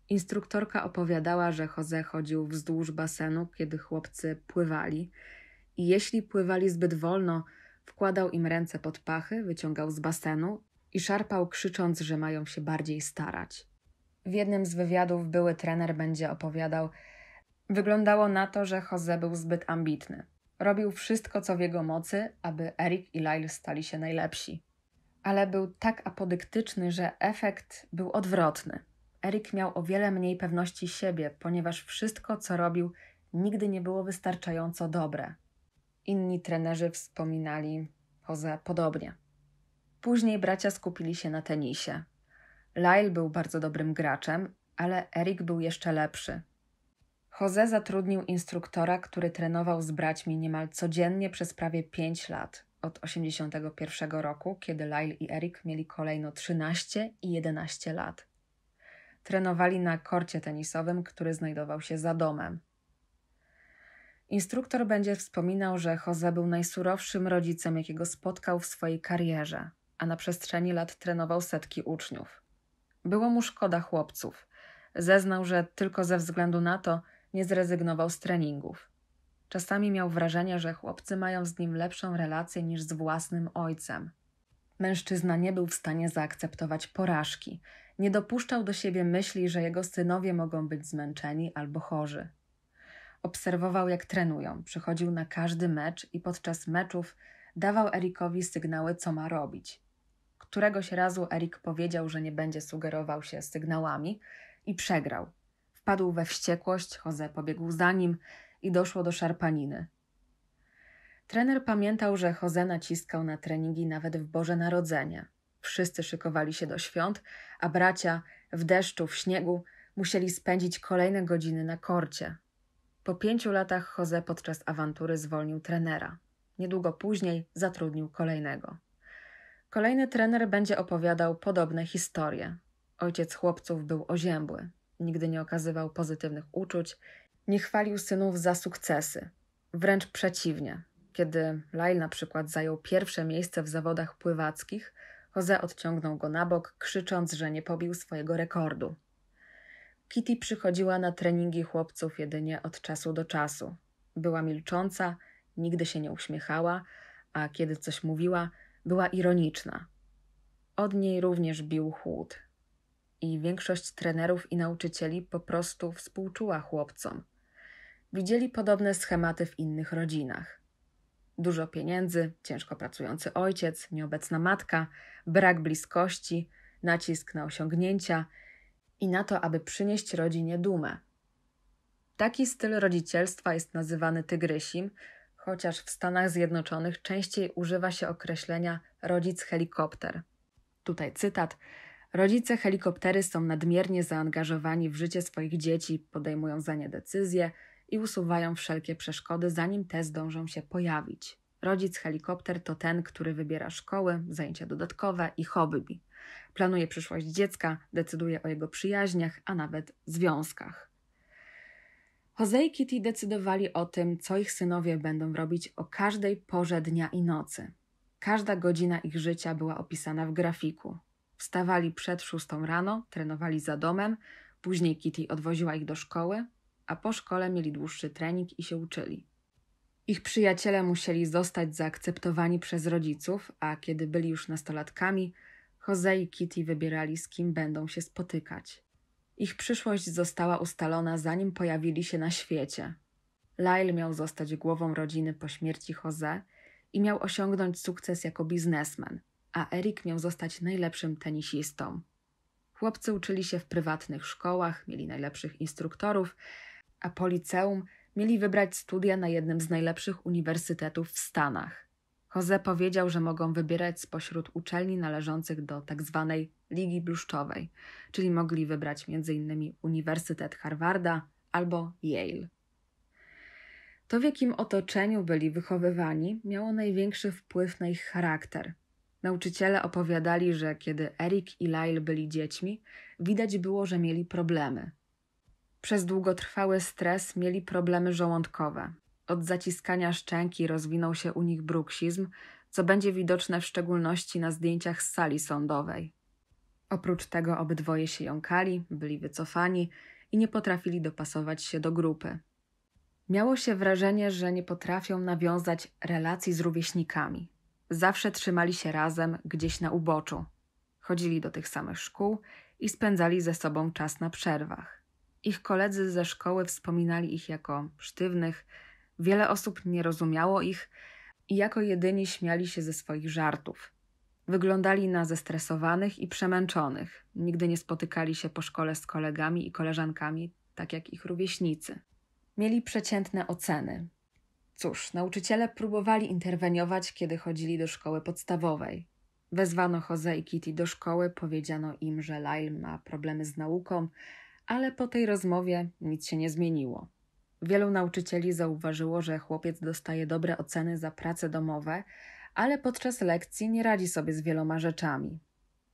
Instruktorka opowiadała, że Jose chodził wzdłuż basenu, kiedy chłopcy pływali, i jeśli pływali zbyt wolno, wkładał im ręce pod pachy, wyciągał z basenu i szarpał, krzycząc, że mają się bardziej starać. W jednym z wywiadów były trener będzie opowiadał, Wyglądało na to, że Jose był zbyt ambitny. Robił wszystko, co w jego mocy, aby Erik i Lyle stali się najlepsi. Ale był tak apodyktyczny, że efekt był odwrotny. Erik miał o wiele mniej pewności siebie, ponieważ wszystko, co robił, nigdy nie było wystarczająco dobre. Inni trenerzy wspominali Jose podobnie. Później bracia skupili się na tenisie. Lyle był bardzo dobrym graczem, ale Erik był jeszcze lepszy. Jose zatrudnił instruktora, który trenował z braćmi niemal codziennie przez prawie 5 lat, od 1981 roku, kiedy Lyle i Eric mieli kolejno 13 i 11 lat. Trenowali na korcie tenisowym, który znajdował się za domem. Instruktor będzie wspominał, że Jose był najsurowszym rodzicem, jakiego spotkał w swojej karierze, a na przestrzeni lat trenował setki uczniów. Było mu szkoda chłopców. Zeznał, że tylko ze względu na to nie zrezygnował z treningów. Czasami miał wrażenie, że chłopcy mają z nim lepszą relację niż z własnym ojcem. Mężczyzna nie był w stanie zaakceptować porażki, nie dopuszczał do siebie myśli, że jego synowie mogą być zmęczeni albo chorzy. Obserwował, jak trenują, przychodził na każdy mecz i podczas meczów dawał Erikowi sygnały, co ma robić. Któregoś razu Erik powiedział, że nie będzie sugerował się sygnałami i przegrał. Wpadł we wściekłość, Jose pobiegł za nim i doszło do szarpaniny. Trener pamiętał, że Jose naciskał na treningi nawet w Boże Narodzenie. Wszyscy szykowali się do świąt, a bracia w deszczu, w śniegu musieli spędzić kolejne godziny na korcie. Po pięciu latach Jose podczas awantury zwolnił trenera. Niedługo później zatrudnił kolejnego. Kolejny trener będzie opowiadał podobne historie. Ojciec chłopców był oziębły nigdy nie okazywał pozytywnych uczuć, nie chwalił synów za sukcesy. Wręcz przeciwnie. Kiedy Lail na przykład zajął pierwsze miejsce w zawodach pływackich, Jose odciągnął go na bok, krzycząc, że nie pobił swojego rekordu. Kitty przychodziła na treningi chłopców jedynie od czasu do czasu. Była milcząca, nigdy się nie uśmiechała, a kiedy coś mówiła, była ironiczna. Od niej również bił chłód i większość trenerów i nauczycieli po prostu współczuła chłopcom. Widzieli podobne schematy w innych rodzinach. Dużo pieniędzy, ciężko pracujący ojciec, nieobecna matka, brak bliskości, nacisk na osiągnięcia i na to, aby przynieść rodzinie dumę. Taki styl rodzicielstwa jest nazywany tygrysim, chociaż w Stanach Zjednoczonych częściej używa się określenia rodzic helikopter. Tutaj cytat: Rodzice helikoptery są nadmiernie zaangażowani w życie swoich dzieci, podejmują za nie decyzje i usuwają wszelkie przeszkody, zanim te zdążą się pojawić. Rodzic helikopter to ten, który wybiera szkoły, zajęcia dodatkowe i hobby. Planuje przyszłość dziecka, decyduje o jego przyjaźniach, a nawet związkach. Jose i Kitty decydowali o tym, co ich synowie będą robić o każdej porze dnia i nocy. Każda godzina ich życia była opisana w grafiku. Wstawali przed szóstą rano, trenowali za domem, później Kitty odwoziła ich do szkoły, a po szkole mieli dłuższy trening i się uczyli. Ich przyjaciele musieli zostać zaakceptowani przez rodziców, a kiedy byli już nastolatkami, Jose i Kitty wybierali, z kim będą się spotykać. Ich przyszłość została ustalona zanim pojawili się na świecie. Lyle miał zostać głową rodziny po śmierci Jose i miał osiągnąć sukces jako biznesmen – a Erik miał zostać najlepszym tenisistą. Chłopcy uczyli się w prywatnych szkołach, mieli najlepszych instruktorów, a po liceum mieli wybrać studia na jednym z najlepszych uniwersytetów w Stanach. Jose powiedział, że mogą wybierać spośród uczelni należących do tzw. Tak Ligi Bluszczowej, czyli mogli wybrać m.in. Uniwersytet Harvarda albo Yale. To, w jakim otoczeniu byli wychowywani, miało największy wpływ na ich charakter, Nauczyciele opowiadali, że kiedy Erik i Lyle byli dziećmi, widać było, że mieli problemy. Przez długotrwały stres mieli problemy żołądkowe. Od zaciskania szczęki rozwinął się u nich bruksizm, co będzie widoczne w szczególności na zdjęciach z sali sądowej. Oprócz tego obydwoje się jąkali, byli wycofani i nie potrafili dopasować się do grupy. Miało się wrażenie, że nie potrafią nawiązać relacji z rówieśnikami. Zawsze trzymali się razem gdzieś na uboczu. Chodzili do tych samych szkół i spędzali ze sobą czas na przerwach. Ich koledzy ze szkoły wspominali ich jako sztywnych, wiele osób nie rozumiało ich i jako jedyni śmiali się ze swoich żartów. Wyglądali na zestresowanych i przemęczonych. Nigdy nie spotykali się po szkole z kolegami i koleżankami, tak jak ich rówieśnicy. Mieli przeciętne oceny, Cóż, nauczyciele próbowali interweniować, kiedy chodzili do szkoły podstawowej. Wezwano Jose i Kitty do szkoły, powiedziano im, że Lyle ma problemy z nauką, ale po tej rozmowie nic się nie zmieniło. Wielu nauczycieli zauważyło, że chłopiec dostaje dobre oceny za prace domowe, ale podczas lekcji nie radzi sobie z wieloma rzeczami.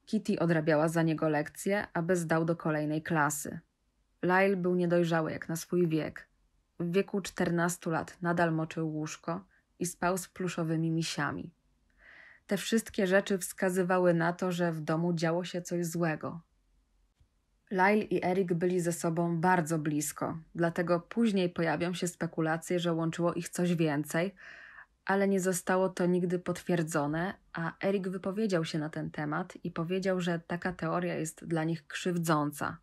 Kitty odrabiała za niego lekcje, aby zdał do kolejnej klasy. Lyle był niedojrzały jak na swój wiek. W wieku 14 lat nadal moczył łóżko i spał z pluszowymi misiami. Te wszystkie rzeczy wskazywały na to, że w domu działo się coś złego. Lyle i Eric byli ze sobą bardzo blisko, dlatego później pojawią się spekulacje, że łączyło ich coś więcej, ale nie zostało to nigdy potwierdzone, a Eric wypowiedział się na ten temat i powiedział, że taka teoria jest dla nich krzywdząca.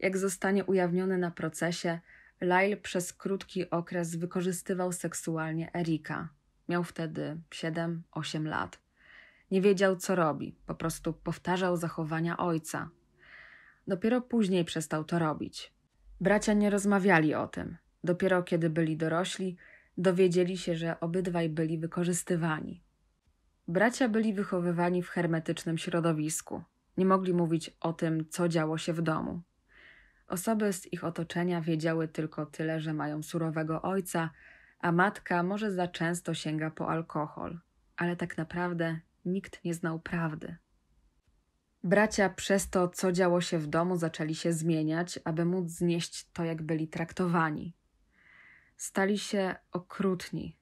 Jak zostanie ujawnione na procesie, Lyle przez krótki okres wykorzystywał seksualnie Erika. Miał wtedy 7-8 lat. Nie wiedział, co robi, po prostu powtarzał zachowania ojca. Dopiero później przestał to robić. Bracia nie rozmawiali o tym. Dopiero kiedy byli dorośli, dowiedzieli się, że obydwaj byli wykorzystywani. Bracia byli wychowywani w hermetycznym środowisku. Nie mogli mówić o tym, co działo się w domu. Osoby z ich otoczenia wiedziały tylko tyle, że mają surowego ojca, a matka może za często sięga po alkohol, ale tak naprawdę nikt nie znał prawdy. Bracia przez to, co działo się w domu, zaczęli się zmieniać, aby móc znieść to, jak byli traktowani. Stali się okrutni.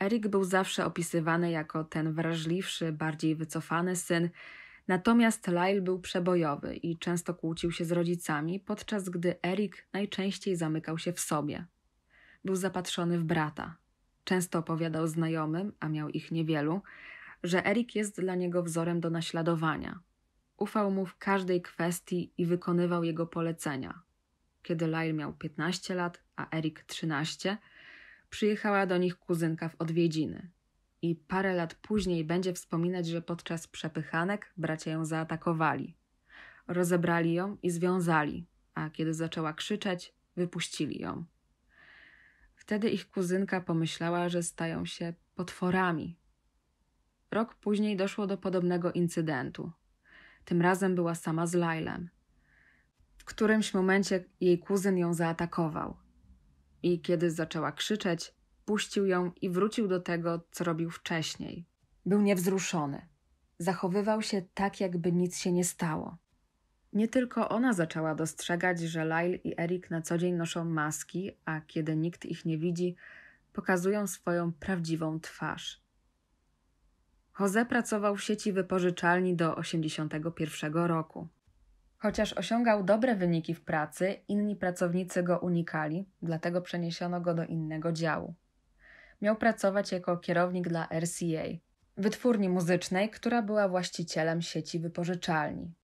Erik był zawsze opisywany jako ten wrażliwszy, bardziej wycofany syn, Natomiast Lyle był przebojowy i często kłócił się z rodzicami, podczas gdy Erik najczęściej zamykał się w sobie. Był zapatrzony w brata. Często opowiadał znajomym, a miał ich niewielu, że Erik jest dla niego wzorem do naśladowania. Ufał mu w każdej kwestii i wykonywał jego polecenia. Kiedy Lyle miał 15 lat, a Erik 13, przyjechała do nich kuzynka w odwiedziny i parę lat później będzie wspominać, że podczas przepychanek bracia ją zaatakowali. Rozebrali ją i związali, a kiedy zaczęła krzyczeć, wypuścili ją. Wtedy ich kuzynka pomyślała, że stają się potworami. Rok później doszło do podobnego incydentu. Tym razem była sama z Lailem. W którymś momencie jej kuzyn ją zaatakował. I kiedy zaczęła krzyczeć, Puścił ją i wrócił do tego, co robił wcześniej. Był niewzruszony. Zachowywał się tak, jakby nic się nie stało. Nie tylko ona zaczęła dostrzegać, że Lyle i Erik na co dzień noszą maski, a kiedy nikt ich nie widzi, pokazują swoją prawdziwą twarz. Jose pracował w sieci wypożyczalni do 81 roku. Chociaż osiągał dobre wyniki w pracy, inni pracownicy go unikali, dlatego przeniesiono go do innego działu miał pracować jako kierownik dla RCA, wytwórni muzycznej, która była właścicielem sieci wypożyczalni.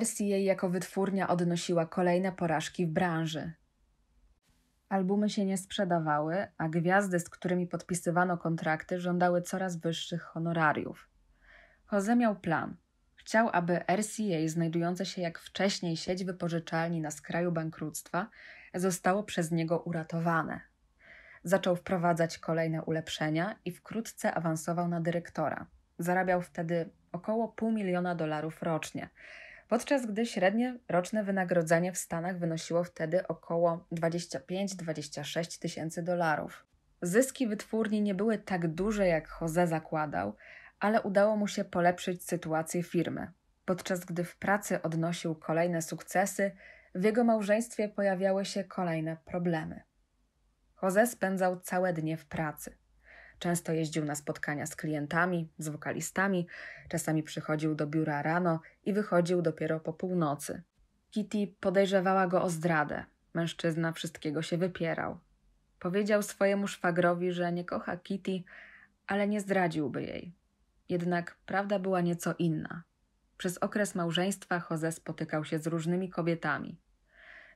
RCA jako wytwórnia odnosiła kolejne porażki w branży. Albumy się nie sprzedawały, a gwiazdy, z którymi podpisywano kontrakty, żądały coraz wyższych honorariów. Jose miał plan. Chciał, aby RCA, znajdujące się jak wcześniej sieć wypożyczalni na skraju bankructwa, zostało przez niego uratowane. Zaczął wprowadzać kolejne ulepszenia i wkrótce awansował na dyrektora. Zarabiał wtedy około pół miliona dolarów rocznie, podczas gdy średnie roczne wynagrodzenie w Stanach wynosiło wtedy około 25-26 tysięcy dolarów. Zyski wytwórni nie były tak duże, jak Jose zakładał, ale udało mu się polepszyć sytuację firmy. Podczas gdy w pracy odnosił kolejne sukcesy, w jego małżeństwie pojawiały się kolejne problemy. Jose spędzał całe dnie w pracy. Często jeździł na spotkania z klientami, z wokalistami, czasami przychodził do biura rano i wychodził dopiero po północy. Kitty podejrzewała go o zdradę. Mężczyzna wszystkiego się wypierał. Powiedział swojemu szwagrowi, że nie kocha Kitty, ale nie zdradziłby jej. Jednak prawda była nieco inna. Przez okres małżeństwa Jose spotykał się z różnymi kobietami.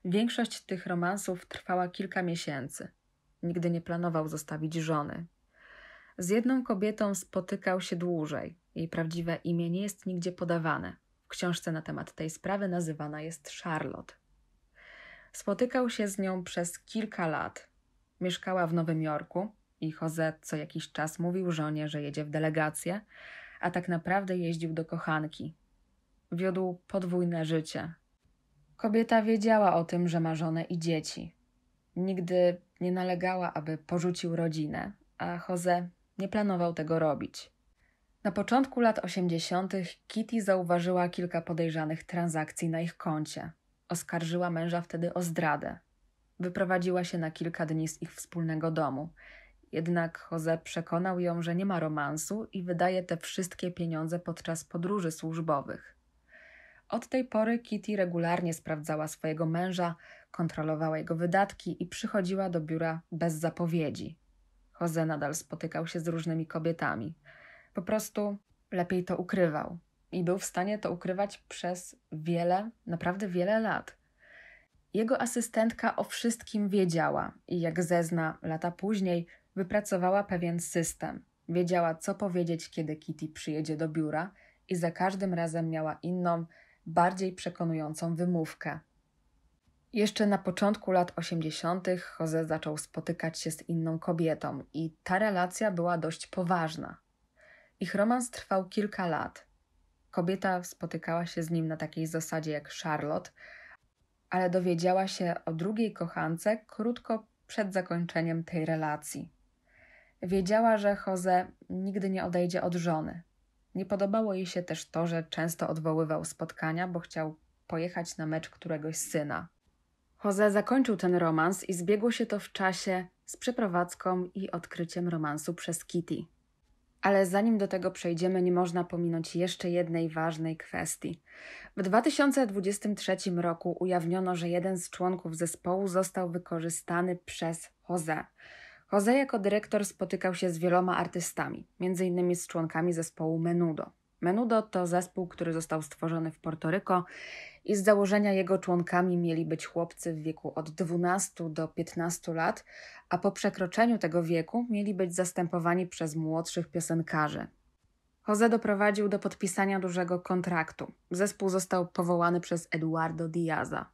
Większość tych romansów trwała kilka miesięcy. Nigdy nie planował zostawić żony. Z jedną kobietą spotykał się dłużej. Jej prawdziwe imię nie jest nigdzie podawane. W książce na temat tej sprawy nazywana jest Charlotte. Spotykał się z nią przez kilka lat. Mieszkała w Nowym Jorku i Jose co jakiś czas mówił żonie, że jedzie w delegację, a tak naprawdę jeździł do kochanki. Wiodł podwójne życie. Kobieta wiedziała o tym, że ma żonę i dzieci nigdy nie nalegała, aby porzucił rodzinę, a Jose nie planował tego robić. Na początku lat 80. Kitty zauważyła kilka podejrzanych transakcji na ich koncie. Oskarżyła męża wtedy o zdradę. Wyprowadziła się na kilka dni z ich wspólnego domu. Jednak Jose przekonał ją, że nie ma romansu i wydaje te wszystkie pieniądze podczas podróży służbowych. Od tej pory Kitty regularnie sprawdzała swojego męża, kontrolowała jego wydatki i przychodziła do biura bez zapowiedzi. Jose nadal spotykał się z różnymi kobietami. Po prostu lepiej to ukrywał i był w stanie to ukrywać przez wiele, naprawdę wiele lat. Jego asystentka o wszystkim wiedziała i jak zezna lata później, wypracowała pewien system. Wiedziała, co powiedzieć, kiedy Kitty przyjedzie do biura i za każdym razem miała inną, bardziej przekonującą wymówkę. Jeszcze na początku lat 80. Jose zaczął spotykać się z inną kobietą i ta relacja była dość poważna. Ich romans trwał kilka lat. Kobieta spotykała się z nim na takiej zasadzie jak Charlotte, ale dowiedziała się o drugiej kochance krótko przed zakończeniem tej relacji. Wiedziała, że Jose nigdy nie odejdzie od żony. Nie podobało jej się też to, że często odwoływał spotkania, bo chciał pojechać na mecz któregoś syna, Jose zakończył ten romans i zbiegło się to w czasie z przeprowadzką i odkryciem romansu przez Kitty. Ale zanim do tego przejdziemy, nie można pominąć jeszcze jednej ważnej kwestii. W 2023 roku ujawniono, że jeden z członków zespołu został wykorzystany przez Jose. Jose jako dyrektor spotykał się z wieloma artystami, m.in. z członkami zespołu Menudo. Menudo to zespół, który został stworzony w Portoryko i z założenia jego członkami mieli być chłopcy w wieku od 12 do 15 lat, a po przekroczeniu tego wieku mieli być zastępowani przez młodszych piosenkarzy. Jose doprowadził do podpisania dużego kontraktu. Zespół został powołany przez Eduardo Diaza.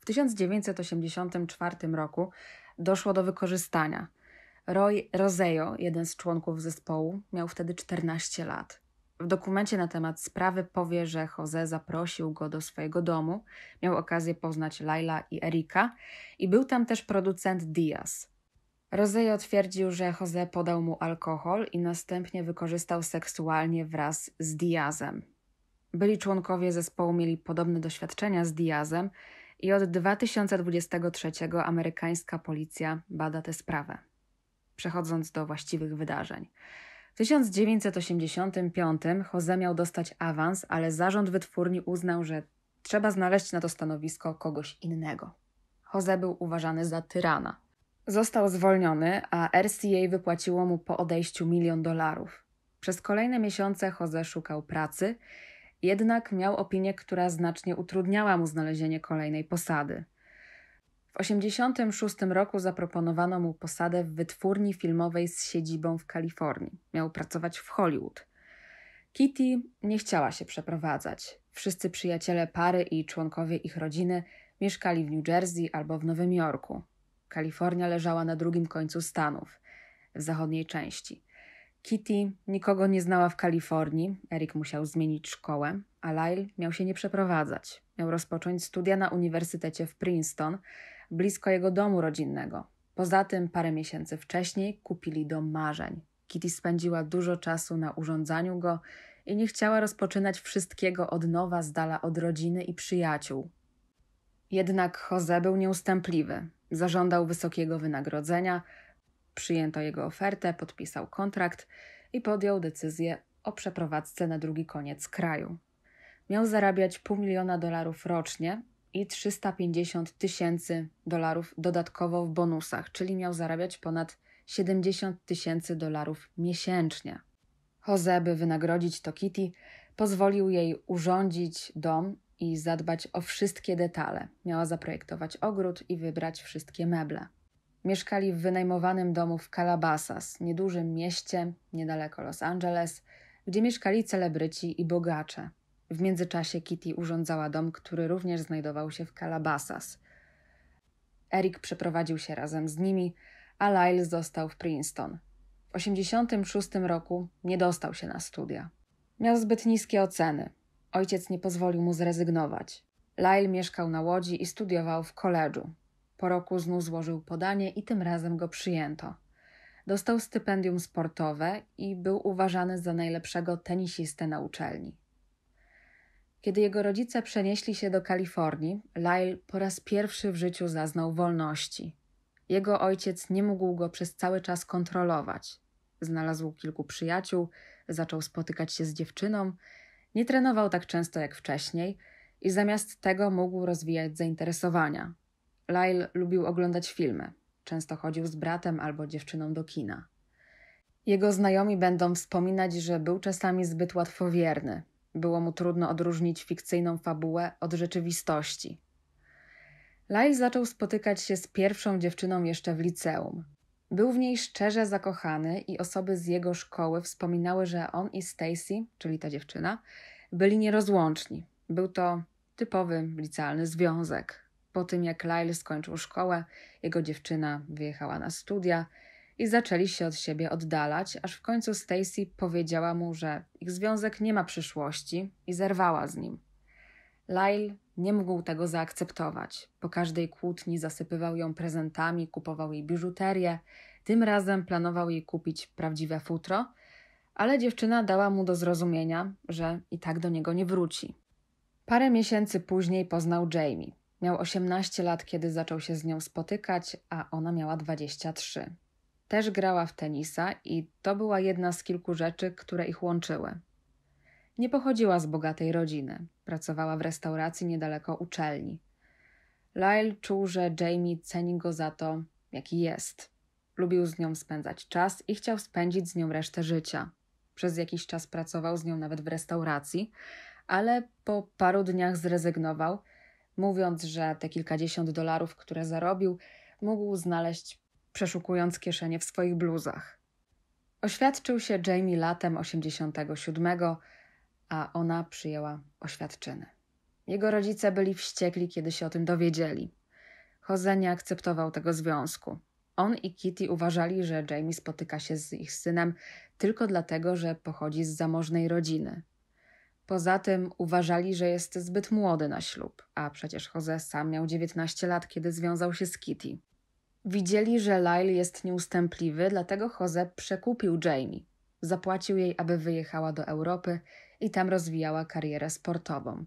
W 1984 roku doszło do wykorzystania. Roy Roseo, jeden z członków zespołu, miał wtedy 14 lat. W dokumencie na temat sprawy powie, że Jose zaprosił go do swojego domu, miał okazję poznać Laila i Erika i był tam też producent Diaz. Rozejo otwierdził, że Jose podał mu alkohol i następnie wykorzystał seksualnie wraz z Diazem. Byli członkowie zespołu mieli podobne doświadczenia z Diazem i od 2023 amerykańska policja bada tę sprawę. Przechodząc do właściwych wydarzeń. W 1985 Jose miał dostać awans, ale zarząd wytwórni uznał, że trzeba znaleźć na to stanowisko kogoś innego. Jose był uważany za tyrana. Został zwolniony, a RCA wypłaciło mu po odejściu milion dolarów. Przez kolejne miesiące Jose szukał pracy, jednak miał opinię, która znacznie utrudniała mu znalezienie kolejnej posady. W 1986 roku zaproponowano mu posadę w wytwórni filmowej z siedzibą w Kalifornii. Miał pracować w Hollywood. Kitty nie chciała się przeprowadzać. Wszyscy przyjaciele pary i członkowie ich rodziny mieszkali w New Jersey albo w Nowym Jorku. Kalifornia leżała na drugim końcu Stanów, w zachodniej części. Kitty nikogo nie znała w Kalifornii, Eric musiał zmienić szkołę, a Lyle miał się nie przeprowadzać. Miał rozpocząć studia na uniwersytecie w Princeton, blisko jego domu rodzinnego. Poza tym, parę miesięcy wcześniej kupili dom marzeń. Kitty spędziła dużo czasu na urządzaniu go i nie chciała rozpoczynać wszystkiego od nowa z dala od rodziny i przyjaciół. Jednak Jose był nieustępliwy. Zażądał wysokiego wynagrodzenia, przyjęto jego ofertę, podpisał kontrakt i podjął decyzję o przeprowadzce na drugi koniec kraju. Miał zarabiać pół miliona dolarów rocznie, i 350 tysięcy dolarów dodatkowo w bonusach, czyli miał zarabiać ponad 70 tysięcy dolarów miesięcznie. Jose, by wynagrodzić to Kitty, pozwolił jej urządzić dom i zadbać o wszystkie detale. Miała zaprojektować ogród i wybrać wszystkie meble. Mieszkali w wynajmowanym domu w Calabasas, niedużym mieście niedaleko Los Angeles, gdzie mieszkali celebryci i bogacze. W międzyczasie Kitty urządzała dom, który również znajdował się w Calabasas. Eric przeprowadził się razem z nimi, a Lyle został w Princeton. W 1986 roku nie dostał się na studia. Miał zbyt niskie oceny. Ojciec nie pozwolił mu zrezygnować. Lyle mieszkał na Łodzi i studiował w koledżu. Po roku znów złożył podanie i tym razem go przyjęto. Dostał stypendium sportowe i był uważany za najlepszego tenisistę na uczelni. Kiedy jego rodzice przenieśli się do Kalifornii, Lyle po raz pierwszy w życiu zaznał wolności. Jego ojciec nie mógł go przez cały czas kontrolować. Znalazł kilku przyjaciół, zaczął spotykać się z dziewczyną, nie trenował tak często jak wcześniej i zamiast tego mógł rozwijać zainteresowania. Lyle lubił oglądać filmy, często chodził z bratem albo dziewczyną do kina. Jego znajomi będą wspominać, że był czasami zbyt łatwowierny, było mu trudno odróżnić fikcyjną fabułę od rzeczywistości. Lyle zaczął spotykać się z pierwszą dziewczyną jeszcze w liceum. Był w niej szczerze zakochany i osoby z jego szkoły wspominały, że on i Stacy, czyli ta dziewczyna, byli nierozłączni. Był to typowy licealny związek. Po tym jak Lyle skończył szkołę, jego dziewczyna wyjechała na studia – i zaczęli się od siebie oddalać, aż w końcu Stacy powiedziała mu, że ich związek nie ma przyszłości i zerwała z nim. Lyle nie mógł tego zaakceptować. Po każdej kłótni zasypywał ją prezentami, kupował jej biżuterię, tym razem planował jej kupić prawdziwe futro, ale dziewczyna dała mu do zrozumienia, że i tak do niego nie wróci. Parę miesięcy później poznał Jamie. Miał 18 lat, kiedy zaczął się z nią spotykać, a ona miała 23. Też grała w tenisa i to była jedna z kilku rzeczy, które ich łączyły. Nie pochodziła z bogatej rodziny, pracowała w restauracji niedaleko uczelni. Lyle czuł, że Jamie ceni go za to, jaki jest. Lubił z nią spędzać czas i chciał spędzić z nią resztę życia. Przez jakiś czas pracował z nią nawet w restauracji, ale po paru dniach zrezygnował, mówiąc, że te kilkadziesiąt dolarów, które zarobił, mógł znaleźć przeszukując kieszenie w swoich bluzach. Oświadczył się Jamie latem 87, a ona przyjęła oświadczyny. Jego rodzice byli wściekli, kiedy się o tym dowiedzieli. Jose nie akceptował tego związku. On i Kitty uważali, że Jamie spotyka się z ich synem tylko dlatego, że pochodzi z zamożnej rodziny. Poza tym uważali, że jest zbyt młody na ślub, a przecież Jose sam miał 19 lat, kiedy związał się z Kitty. Widzieli, że Lyle jest nieustępliwy, dlatego Jose przekupił Jamie. Zapłacił jej, aby wyjechała do Europy i tam rozwijała karierę sportową.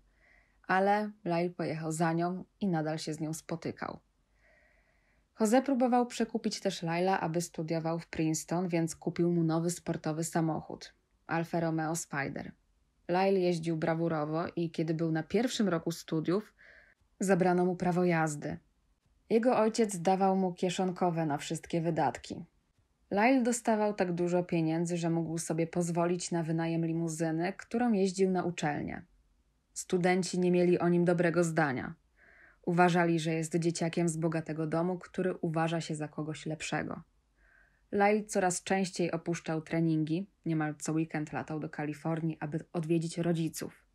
Ale Lyle pojechał za nią i nadal się z nią spotykał. Jose próbował przekupić też Laila, aby studiował w Princeton, więc kupił mu nowy sportowy samochód Alfa Romeo Spider. Lyle jeździł brawurowo i kiedy był na pierwszym roku studiów, zabrano mu prawo jazdy. Jego ojciec dawał mu kieszonkowe na wszystkie wydatki. Lyle dostawał tak dużo pieniędzy, że mógł sobie pozwolić na wynajem limuzyny, którą jeździł na uczelnię. Studenci nie mieli o nim dobrego zdania. Uważali, że jest dzieciakiem z bogatego domu, który uważa się za kogoś lepszego. Lyle coraz częściej opuszczał treningi, niemal co weekend latał do Kalifornii, aby odwiedzić rodziców.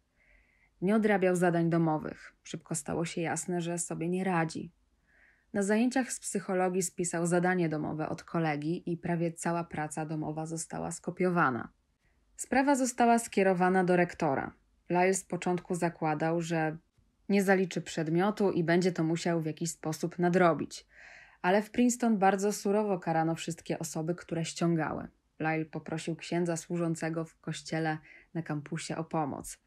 Nie odrabiał zadań domowych. Szybko stało się jasne, że sobie nie radzi. Na zajęciach z psychologii spisał zadanie domowe od kolegi i prawie cała praca domowa została skopiowana. Sprawa została skierowana do rektora. Lyle z początku zakładał, że nie zaliczy przedmiotu i będzie to musiał w jakiś sposób nadrobić. Ale w Princeton bardzo surowo karano wszystkie osoby, które ściągały. Lyle poprosił księdza służącego w kościele na kampusie o pomoc.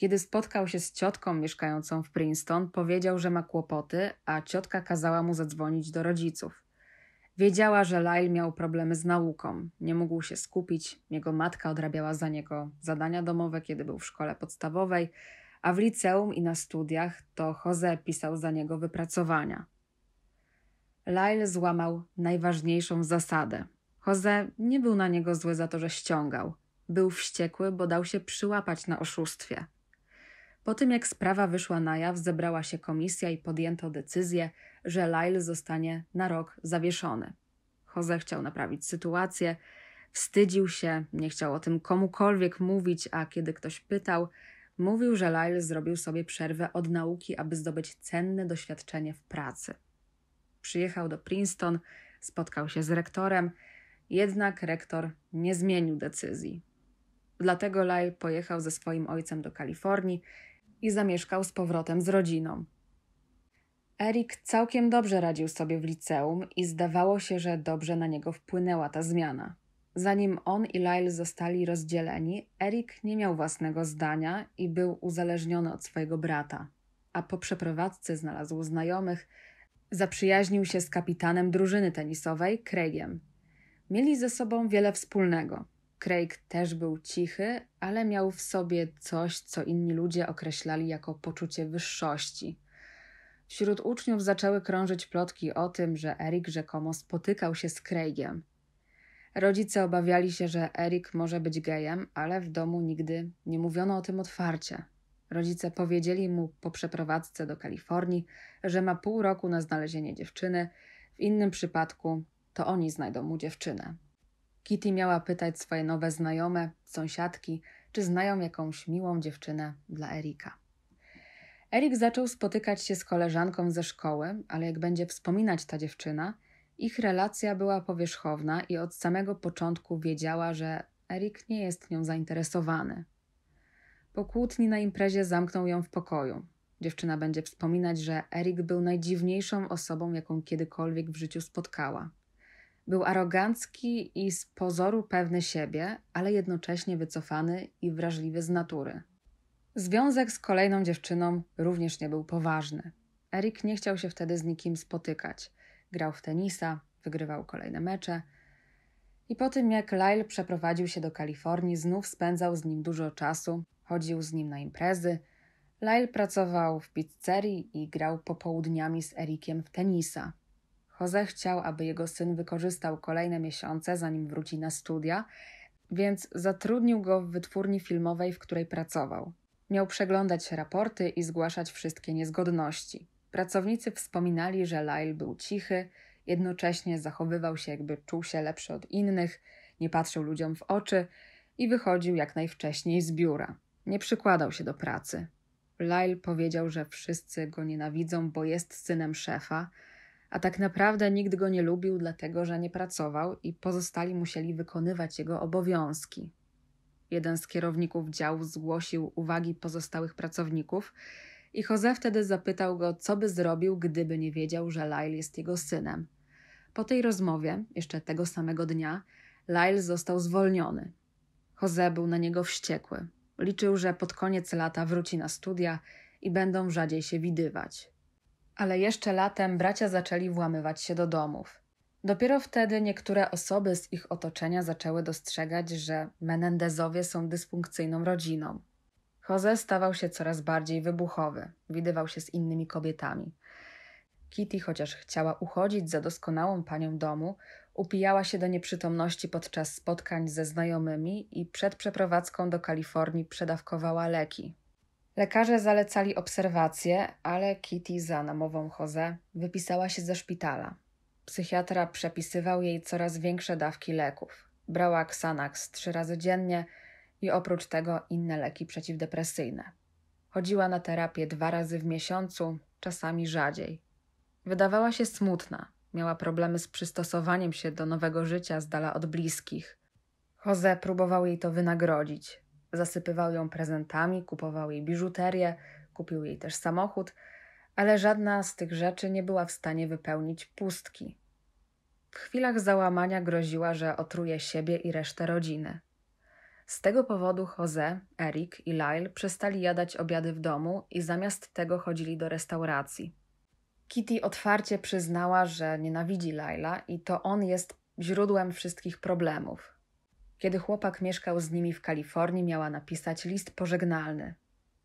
Kiedy spotkał się z ciotką mieszkającą w Princeton, powiedział, że ma kłopoty, a ciotka kazała mu zadzwonić do rodziców. Wiedziała, że Lyle miał problemy z nauką, nie mógł się skupić, jego matka odrabiała za niego zadania domowe, kiedy był w szkole podstawowej, a w liceum i na studiach to Jose pisał za niego wypracowania. Lyle złamał najważniejszą zasadę. Jose nie był na niego zły za to, że ściągał. Był wściekły, bo dał się przyłapać na oszustwie. Po tym jak sprawa wyszła na jaw, zebrała się komisja i podjęto decyzję, że Lyle zostanie na rok zawieszony. Jose chciał naprawić sytuację, wstydził się, nie chciał o tym komukolwiek mówić, a kiedy ktoś pytał, mówił, że Lyle zrobił sobie przerwę od nauki, aby zdobyć cenne doświadczenie w pracy. Przyjechał do Princeton, spotkał się z rektorem, jednak rektor nie zmienił decyzji. Dlatego Lyle pojechał ze swoim ojcem do Kalifornii i zamieszkał z powrotem z rodziną. Erik całkiem dobrze radził sobie w liceum i zdawało się, że dobrze na niego wpłynęła ta zmiana. Zanim on i Lyle zostali rozdzieleni, Erik nie miał własnego zdania i był uzależniony od swojego brata. A po przeprowadzce znalazł znajomych, zaprzyjaźnił się z kapitanem drużyny tenisowej, Craigiem. Mieli ze sobą wiele wspólnego. Craig też był cichy, ale miał w sobie coś, co inni ludzie określali jako poczucie wyższości. Wśród uczniów zaczęły krążyć plotki o tym, że Erik rzekomo spotykał się z Craigiem. Rodzice obawiali się, że Erik może być gejem, ale w domu nigdy nie mówiono o tym otwarcie. Rodzice powiedzieli mu po przeprowadzce do Kalifornii, że ma pół roku na znalezienie dziewczyny, w innym przypadku to oni znajdą mu dziewczynę. Kitty miała pytać swoje nowe znajome, sąsiadki, czy znają jakąś miłą dziewczynę dla Erika. Erik zaczął spotykać się z koleżanką ze szkoły, ale jak będzie wspominać ta dziewczyna, ich relacja była powierzchowna i od samego początku wiedziała, że Erik nie jest nią zainteresowany. Po kłótni na imprezie zamknął ją w pokoju. Dziewczyna będzie wspominać, że Erik był najdziwniejszą osobą, jaką kiedykolwiek w życiu spotkała. Był arogancki i z pozoru pewny siebie, ale jednocześnie wycofany i wrażliwy z natury. Związek z kolejną dziewczyną również nie był poważny. Erik nie chciał się wtedy z nikim spotykać. Grał w tenisa, wygrywał kolejne mecze. I po tym jak Lyle przeprowadził się do Kalifornii, znów spędzał z nim dużo czasu, chodził z nim na imprezy. Lyle pracował w pizzerii i grał popołudniami z Erikiem w tenisa. Jose chciał, aby jego syn wykorzystał kolejne miesiące, zanim wróci na studia, więc zatrudnił go w wytwórni filmowej, w której pracował. Miał przeglądać raporty i zgłaszać wszystkie niezgodności. Pracownicy wspominali, że Lyle był cichy, jednocześnie zachowywał się, jakby czuł się lepszy od innych, nie patrzył ludziom w oczy i wychodził jak najwcześniej z biura. Nie przykładał się do pracy. Lyle powiedział, że wszyscy go nienawidzą, bo jest synem szefa, a tak naprawdę nikt go nie lubił, dlatego że nie pracował i pozostali musieli wykonywać jego obowiązki. Jeden z kierowników działu zgłosił uwagi pozostałych pracowników i Jose wtedy zapytał go, co by zrobił, gdyby nie wiedział, że Lyle jest jego synem. Po tej rozmowie, jeszcze tego samego dnia, Lyle został zwolniony. Jose był na niego wściekły. Liczył, że pod koniec lata wróci na studia i będą rzadziej się widywać. Ale jeszcze latem bracia zaczęli włamywać się do domów. Dopiero wtedy niektóre osoby z ich otoczenia zaczęły dostrzegać, że Menendezowie są dysfunkcyjną rodziną. Jose stawał się coraz bardziej wybuchowy, widywał się z innymi kobietami. Kitty, chociaż chciała uchodzić za doskonałą panią domu, upijała się do nieprzytomności podczas spotkań ze znajomymi i przed przeprowadzką do Kalifornii przedawkowała leki, Lekarze zalecali obserwację, ale Kitty za namową Jose wypisała się ze szpitala. Psychiatra przepisywał jej coraz większe dawki leków. Brała Xanax trzy razy dziennie i oprócz tego inne leki przeciwdepresyjne. Chodziła na terapię dwa razy w miesiącu, czasami rzadziej. Wydawała się smutna, miała problemy z przystosowaniem się do nowego życia z dala od bliskich. Jose próbował jej to wynagrodzić. Zasypywał ją prezentami, kupował jej biżuterię, kupił jej też samochód, ale żadna z tych rzeczy nie była w stanie wypełnić pustki. W chwilach załamania groziła, że otruje siebie i resztę rodziny. Z tego powodu Jose, Erik i Lyle przestali jadać obiady w domu i zamiast tego chodzili do restauracji. Kitty otwarcie przyznała, że nienawidzi Lyla i to on jest źródłem wszystkich problemów. Kiedy chłopak mieszkał z nimi w Kalifornii, miała napisać list pożegnalny.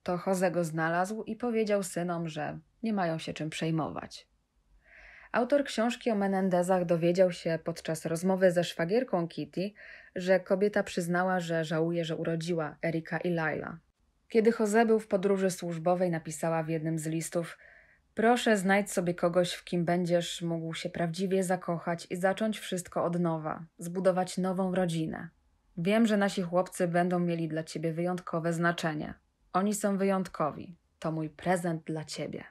To Jose go znalazł i powiedział synom, że nie mają się czym przejmować. Autor książki o Menendezach dowiedział się podczas rozmowy ze szwagierką Kitty, że kobieta przyznała, że żałuje, że urodziła Erika i Laila. Kiedy Jose był w podróży służbowej, napisała w jednym z listów: Proszę, znajdź sobie kogoś, w kim będziesz mógł się prawdziwie zakochać i zacząć wszystko od nowa, zbudować nową rodzinę. Wiem, że nasi chłopcy będą mieli dla ciebie wyjątkowe znaczenie. Oni są wyjątkowi. To mój prezent dla ciebie.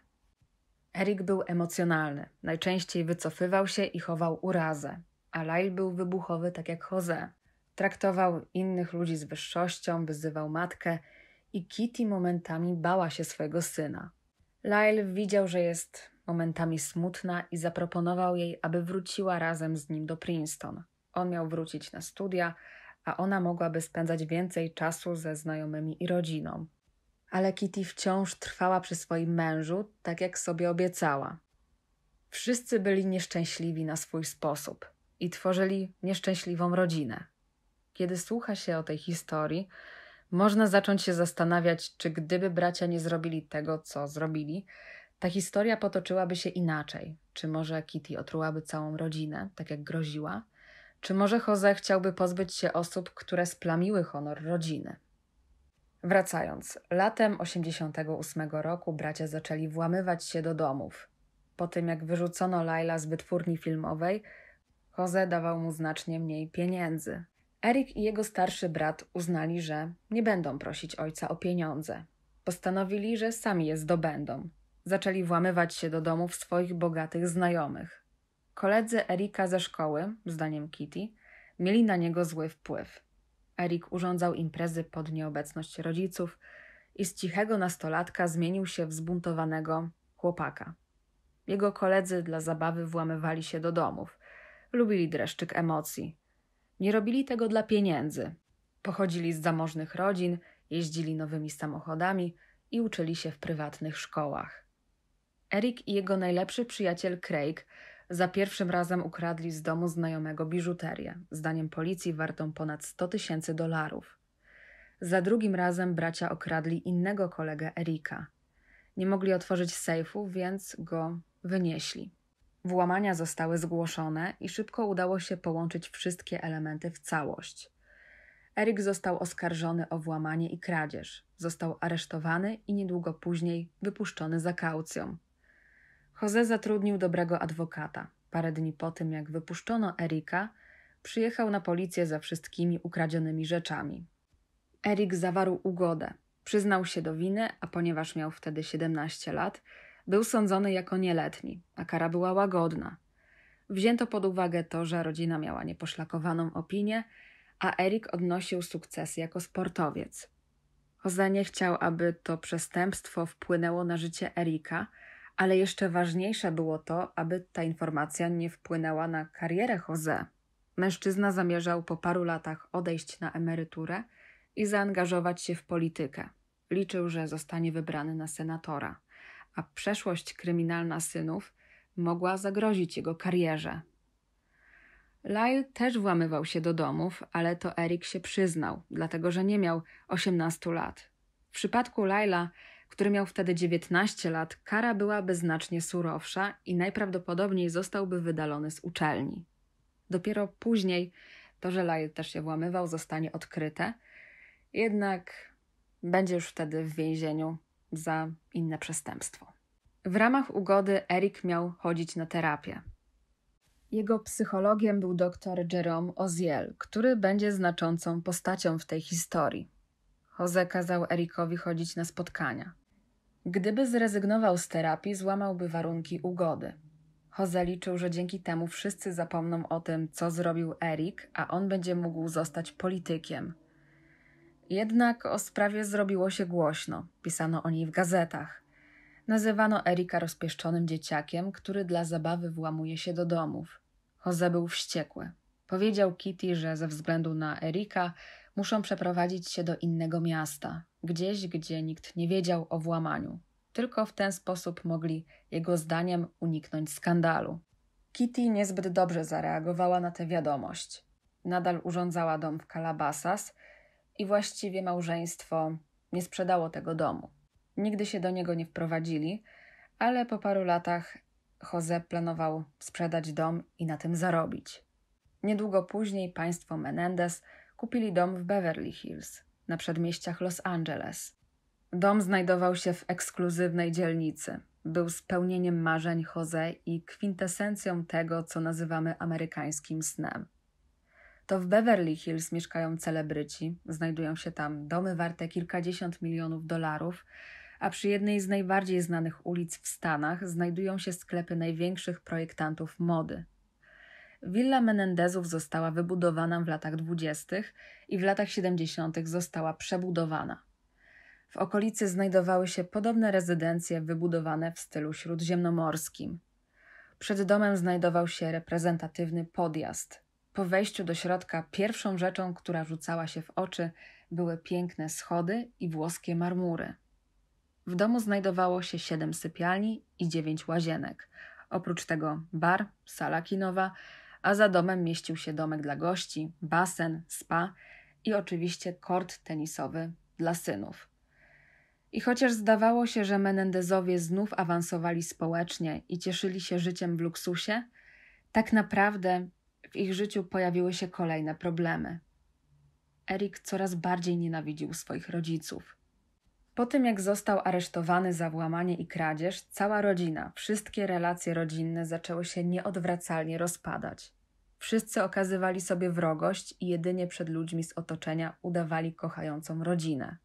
Erik był emocjonalny. Najczęściej wycofywał się i chował urazę. A Lail był wybuchowy tak jak Jose. Traktował innych ludzi z wyższością, wyzywał matkę i Kitty momentami bała się swojego syna. Lyle widział, że jest momentami smutna i zaproponował jej, aby wróciła razem z nim do Princeton. On miał wrócić na studia, a ona mogłaby spędzać więcej czasu ze znajomymi i rodziną. Ale Kitty wciąż trwała przy swoim mężu, tak jak sobie obiecała. Wszyscy byli nieszczęśliwi na swój sposób i tworzyli nieszczęśliwą rodzinę. Kiedy słucha się o tej historii, można zacząć się zastanawiać, czy gdyby bracia nie zrobili tego, co zrobili, ta historia potoczyłaby się inaczej. Czy może Kitty otrułaby całą rodzinę, tak jak groziła? Czy może Jose chciałby pozbyć się osób, które splamiły honor rodziny? Wracając, latem 88 roku bracia zaczęli włamywać się do domów. Po tym jak wyrzucono Laila z wytwórni filmowej, Jose dawał mu znacznie mniej pieniędzy. Erik i jego starszy brat uznali, że nie będą prosić ojca o pieniądze. Postanowili, że sami je zdobędą. Zaczęli włamywać się do domów swoich bogatych znajomych. Koledzy Erika ze szkoły, zdaniem Kitty, mieli na niego zły wpływ. Erik urządzał imprezy pod nieobecność rodziców i z cichego nastolatka zmienił się w zbuntowanego chłopaka. Jego koledzy dla zabawy włamywali się do domów, lubili dreszczyk emocji. Nie robili tego dla pieniędzy. Pochodzili z zamożnych rodzin, jeździli nowymi samochodami i uczyli się w prywatnych szkołach. Erik i jego najlepszy przyjaciel Craig za pierwszym razem ukradli z domu znajomego biżuterię, zdaniem policji wartą ponad 100 tysięcy dolarów. Za drugim razem bracia okradli innego kolegę Erika. Nie mogli otworzyć sejfu, więc go wynieśli. Włamania zostały zgłoszone i szybko udało się połączyć wszystkie elementy w całość. Erik został oskarżony o włamanie i kradzież, został aresztowany i niedługo później wypuszczony za kaucją. Jose zatrudnił dobrego adwokata. Parę dni po tym, jak wypuszczono Erika, przyjechał na policję za wszystkimi ukradzionymi rzeczami. Erik zawarł ugodę. Przyznał się do winy, a ponieważ miał wtedy 17 lat, był sądzony jako nieletni, a kara była łagodna. Wzięto pod uwagę to, że rodzina miała nieposzlakowaną opinię, a Erik odnosił sukces jako sportowiec. Jose nie chciał, aby to przestępstwo wpłynęło na życie Erika – ale jeszcze ważniejsze było to, aby ta informacja nie wpłynęła na karierę Jose. Mężczyzna zamierzał po paru latach odejść na emeryturę i zaangażować się w politykę. Liczył, że zostanie wybrany na senatora, a przeszłość kryminalna synów mogła zagrozić jego karierze. Lyle też włamywał się do domów, ale to Erik się przyznał, dlatego że nie miał 18 lat. W przypadku Lyla który miał wtedy 19 lat, kara byłaby znacznie surowsza i najprawdopodobniej zostałby wydalony z uczelni. Dopiero później to, że Lajet też się włamywał, zostanie odkryte, jednak będzie już wtedy w więzieniu za inne przestępstwo. W ramach ugody Erik miał chodzić na terapię. Jego psychologiem był dr Jerome Oziel, który będzie znaczącą postacią w tej historii. Jose kazał Erikowi chodzić na spotkania. Gdyby zrezygnował z terapii, złamałby warunki ugody. Jose liczył, że dzięki temu wszyscy zapomną o tym, co zrobił Erik, a on będzie mógł zostać politykiem. Jednak o sprawie zrobiło się głośno, pisano o niej w gazetach. Nazywano Erika rozpieszczonym dzieciakiem, który dla zabawy włamuje się do domów. Jose był wściekły. Powiedział Kitty, że ze względu na Erika muszą przeprowadzić się do innego miasta, gdzieś, gdzie nikt nie wiedział o włamaniu. Tylko w ten sposób mogli, jego zdaniem, uniknąć skandalu. Kitty niezbyt dobrze zareagowała na tę wiadomość. Nadal urządzała dom w Calabasas i właściwie małżeństwo nie sprzedało tego domu. Nigdy się do niego nie wprowadzili, ale po paru latach Jose planował sprzedać dom i na tym zarobić. Niedługo później państwo Menendez kupili dom w Beverly Hills, na przedmieściach Los Angeles. Dom znajdował się w ekskluzywnej dzielnicy. Był spełnieniem marzeń Jose i kwintesencją tego, co nazywamy amerykańskim snem. To w Beverly Hills mieszkają celebryci, znajdują się tam domy warte kilkadziesiąt milionów dolarów, a przy jednej z najbardziej znanych ulic w Stanach znajdują się sklepy największych projektantów mody, Willa Menendezów została wybudowana w latach 20. i w latach 70. została przebudowana. W okolicy znajdowały się podobne rezydencje wybudowane w stylu śródziemnomorskim. Przed domem znajdował się reprezentatywny podjazd. Po wejściu do środka pierwszą rzeczą, która rzucała się w oczy, były piękne schody i włoskie marmury. W domu znajdowało się siedem sypialni i dziewięć łazienek. Oprócz tego bar, sala kinowa, a za domem mieścił się domek dla gości, basen, spa i oczywiście kort tenisowy dla synów. I chociaż zdawało się, że Menendezowie znów awansowali społecznie i cieszyli się życiem w luksusie, tak naprawdę w ich życiu pojawiły się kolejne problemy. Erik coraz bardziej nienawidził swoich rodziców. Po tym, jak został aresztowany za włamanie i kradzież, cała rodzina, wszystkie relacje rodzinne zaczęły się nieodwracalnie rozpadać. Wszyscy okazywali sobie wrogość i jedynie przed ludźmi z otoczenia udawali kochającą rodzinę.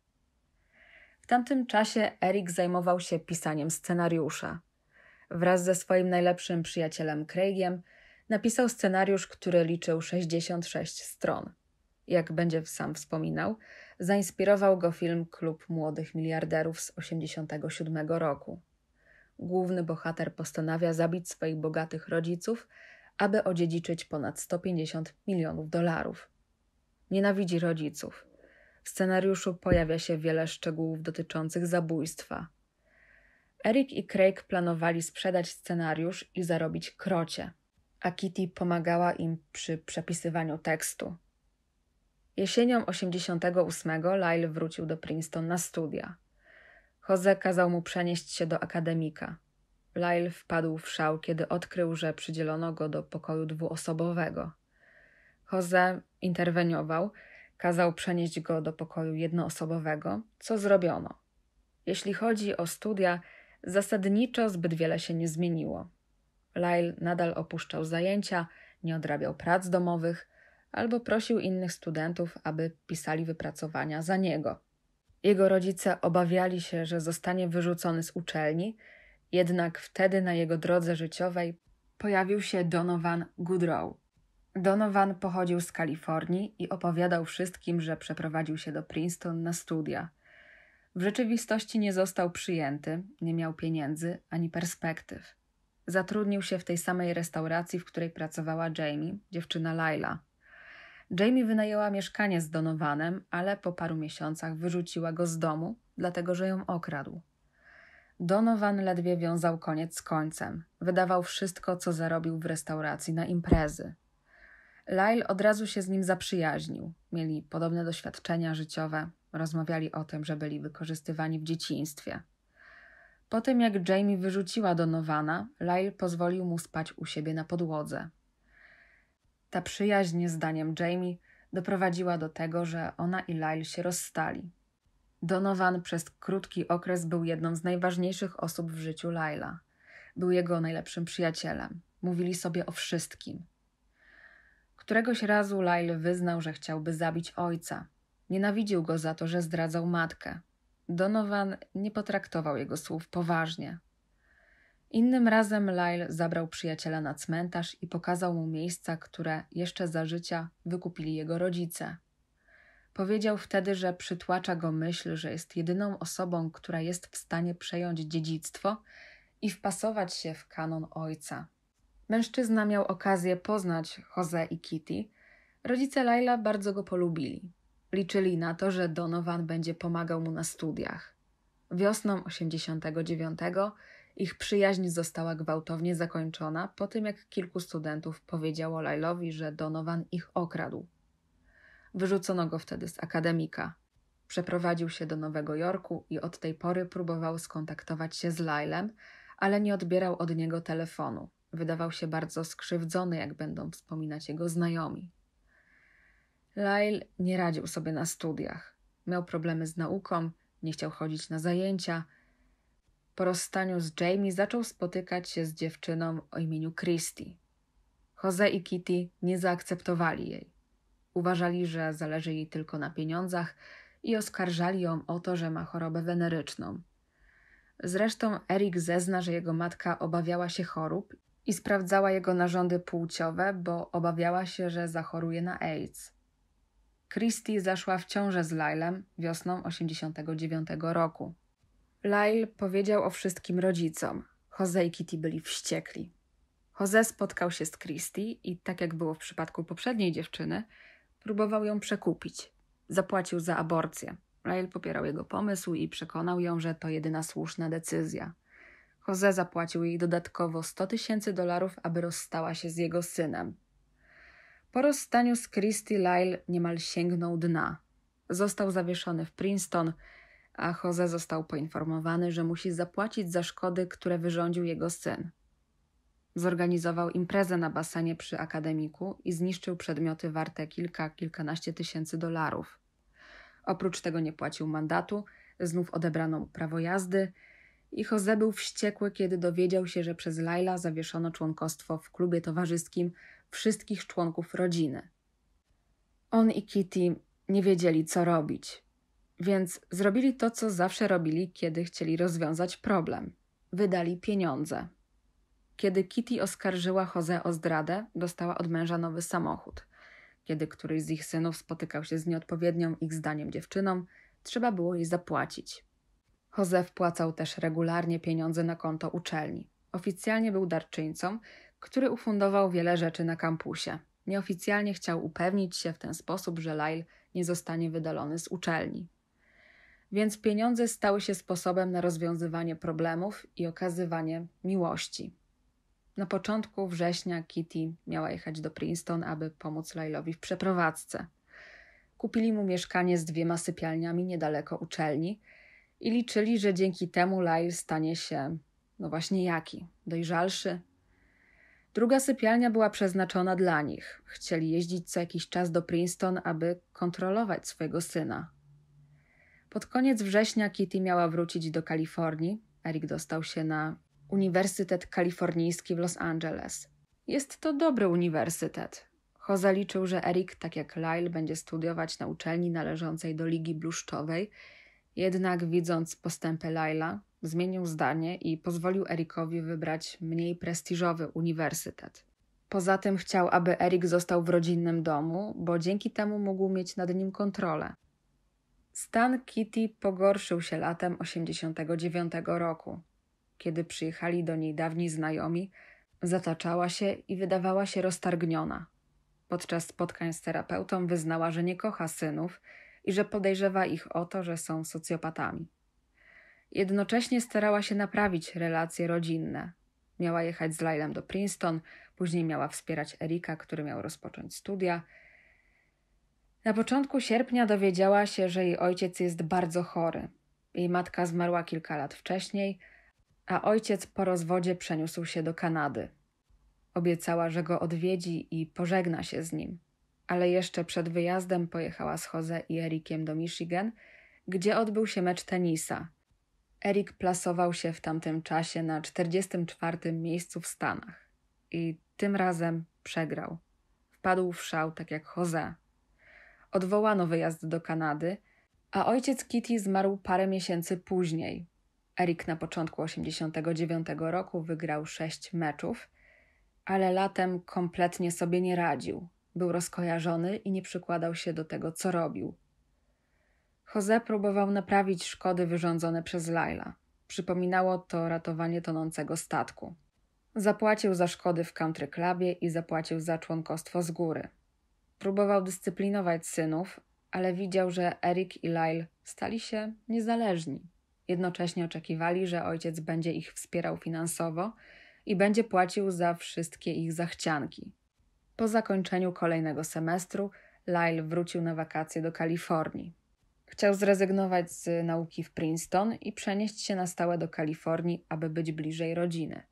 W tamtym czasie Erik zajmował się pisaniem scenariusza. Wraz ze swoim najlepszym przyjacielem Craigiem napisał scenariusz, który liczył 66 stron. Jak będzie sam wspominał, Zainspirował go film Klub Młodych Miliarderów z 1987 roku. Główny bohater postanawia zabić swoich bogatych rodziców, aby odziedziczyć ponad 150 milionów dolarów. Nienawidzi rodziców. W scenariuszu pojawia się wiele szczegółów dotyczących zabójstwa. Eric i Craig planowali sprzedać scenariusz i zarobić krocie, a Kitty pomagała im przy przepisywaniu tekstu. Jesienią 88 Lyle wrócił do Princeton na studia. Jose kazał mu przenieść się do akademika. Lyle wpadł w szał, kiedy odkrył, że przydzielono go do pokoju dwuosobowego. Jose interweniował, kazał przenieść go do pokoju jednoosobowego, co zrobiono. Jeśli chodzi o studia, zasadniczo zbyt wiele się nie zmieniło. Lyle nadal opuszczał zajęcia, nie odrabiał prac domowych – albo prosił innych studentów, aby pisali wypracowania za niego. Jego rodzice obawiali się, że zostanie wyrzucony z uczelni, jednak wtedy na jego drodze życiowej pojawił się Donovan Goodrow. Donovan pochodził z Kalifornii i opowiadał wszystkim, że przeprowadził się do Princeton na studia. W rzeczywistości nie został przyjęty, nie miał pieniędzy ani perspektyw. Zatrudnił się w tej samej restauracji, w której pracowała Jamie, dziewczyna Laila. Jamie wynajęła mieszkanie z Donovanem, ale po paru miesiącach wyrzuciła go z domu, dlatego że ją okradł. Donovan ledwie wiązał koniec z końcem. Wydawał wszystko, co zarobił w restauracji na imprezy. Lyle od razu się z nim zaprzyjaźnił. Mieli podobne doświadczenia życiowe, rozmawiali o tym, że byli wykorzystywani w dzieciństwie. Po tym, jak Jamie wyrzuciła Donowana, Lyle pozwolił mu spać u siebie na podłodze. Ta przyjaźń, zdaniem Jamie, doprowadziła do tego, że ona i Lyle się rozstali. Donovan przez krótki okres był jedną z najważniejszych osób w życiu Laila. Był jego najlepszym przyjacielem. Mówili sobie o wszystkim. Któregoś razu Lyle wyznał, że chciałby zabić ojca. Nienawidził go za to, że zdradzał matkę. Donovan nie potraktował jego słów poważnie. Innym razem Lyle zabrał przyjaciela na cmentarz i pokazał mu miejsca, które jeszcze za życia wykupili jego rodzice. Powiedział wtedy, że przytłacza go myśl, że jest jedyną osobą, która jest w stanie przejąć dziedzictwo i wpasować się w kanon ojca. Mężczyzna miał okazję poznać Jose i Kitty. Rodzice Laila bardzo go polubili. Liczyli na to, że Donovan będzie pomagał mu na studiach. Wiosną 89 ich przyjaźń została gwałtownie zakończona po tym, jak kilku studentów powiedziało Lailowi, że Donovan ich okradł. Wyrzucono go wtedy z akademika. Przeprowadził się do Nowego Jorku i od tej pory próbował skontaktować się z Lailem, ale nie odbierał od niego telefonu. Wydawał się bardzo skrzywdzony, jak będą wspominać jego znajomi. Lail nie radził sobie na studiach. Miał problemy z nauką, nie chciał chodzić na zajęcia – po rozstaniu z Jamie zaczął spotykać się z dziewczyną o imieniu Christy. Jose i Kitty nie zaakceptowali jej. Uważali, że zależy jej tylko na pieniądzach i oskarżali ją o to, że ma chorobę weneryczną. Zresztą Erik zezna, że jego matka obawiała się chorób i sprawdzała jego narządy płciowe, bo obawiała się, że zachoruje na AIDS. Christy zaszła w ciążę z Lylem wiosną 1989 roku. Lyle powiedział o wszystkim rodzicom. Jose i Kitty byli wściekli. Jose spotkał się z Christy i, tak jak było w przypadku poprzedniej dziewczyny, próbował ją przekupić. Zapłacił za aborcję. Lyle popierał jego pomysł i przekonał ją, że to jedyna słuszna decyzja. Jose zapłacił jej dodatkowo 100 tysięcy dolarów, aby rozstała się z jego synem. Po rozstaniu z Christy Lyle niemal sięgnął dna. Został zawieszony w Princeton – a Jose został poinformowany, że musi zapłacić za szkody, które wyrządził jego syn. Zorganizował imprezę na basenie przy akademiku i zniszczył przedmioty warte kilka, kilkanaście tysięcy dolarów. Oprócz tego nie płacił mandatu, znów odebrano mu prawo jazdy i Jose był wściekły, kiedy dowiedział się, że przez Laila zawieszono członkostwo w klubie towarzyskim wszystkich członków rodziny. On i Kitty nie wiedzieli, co robić. Więc zrobili to, co zawsze robili, kiedy chcieli rozwiązać problem. Wydali pieniądze. Kiedy Kitty oskarżyła Jose o zdradę, dostała od męża nowy samochód. Kiedy któryś z ich synów spotykał się z nieodpowiednią ich zdaniem dziewczyną, trzeba było jej zapłacić. Jose wpłacał też regularnie pieniądze na konto uczelni. Oficjalnie był darczyńcą, który ufundował wiele rzeczy na kampusie. Nieoficjalnie chciał upewnić się w ten sposób, że Lyle nie zostanie wydalony z uczelni więc pieniądze stały się sposobem na rozwiązywanie problemów i okazywanie miłości. Na początku września Kitty miała jechać do Princeton, aby pomóc Lailowi w przeprowadzce. Kupili mu mieszkanie z dwiema sypialniami niedaleko uczelni i liczyli, że dzięki temu Lyle stanie się, no właśnie jaki, dojrzalszy. Druga sypialnia była przeznaczona dla nich. Chcieli jeździć co jakiś czas do Princeton, aby kontrolować swojego syna, pod koniec września Kitty miała wrócić do Kalifornii. Eric dostał się na Uniwersytet Kalifornijski w Los Angeles. Jest to dobry uniwersytet. Jose liczył, że Eric, tak jak Lyle, będzie studiować na uczelni należącej do Ligi Bluszczowej. Jednak widząc postępy Lyla, zmienił zdanie i pozwolił Ericowi wybrać mniej prestiżowy uniwersytet. Poza tym chciał, aby Eric został w rodzinnym domu, bo dzięki temu mógł mieć nad nim kontrolę. Stan Kitty pogorszył się latem 89 roku. Kiedy przyjechali do niej dawni znajomi, zataczała się i wydawała się roztargniona. Podczas spotkań z terapeutą wyznała, że nie kocha synów i że podejrzewa ich o to, że są socjopatami. Jednocześnie starała się naprawić relacje rodzinne. Miała jechać z Lailem do Princeton, później miała wspierać Erika, który miał rozpocząć studia – na początku sierpnia dowiedziała się, że jej ojciec jest bardzo chory. Jej matka zmarła kilka lat wcześniej, a ojciec po rozwodzie przeniósł się do Kanady. Obiecała, że go odwiedzi i pożegna się z nim, ale jeszcze przed wyjazdem pojechała z Jose i Erikiem do Michigan, gdzie odbył się mecz tenisa. Erik plasował się w tamtym czasie na 44. miejscu w Stanach i tym razem przegrał. Wpadł w szał tak jak Jose, odwołano wyjazd do Kanady, a ojciec Kitty zmarł parę miesięcy później. Erik na początku 1989 roku wygrał sześć meczów, ale latem kompletnie sobie nie radził. Był rozkojarzony i nie przykładał się do tego, co robił. Jose próbował naprawić szkody wyrządzone przez Laila. Przypominało to ratowanie tonącego statku. Zapłacił za szkody w country clubie i zapłacił za członkostwo z góry. Próbował dyscyplinować synów, ale widział, że Erik i Lyle stali się niezależni. Jednocześnie oczekiwali, że ojciec będzie ich wspierał finansowo i będzie płacił za wszystkie ich zachcianki. Po zakończeniu kolejnego semestru Lyle wrócił na wakacje do Kalifornii. Chciał zrezygnować z nauki w Princeton i przenieść się na stałe do Kalifornii, aby być bliżej rodziny.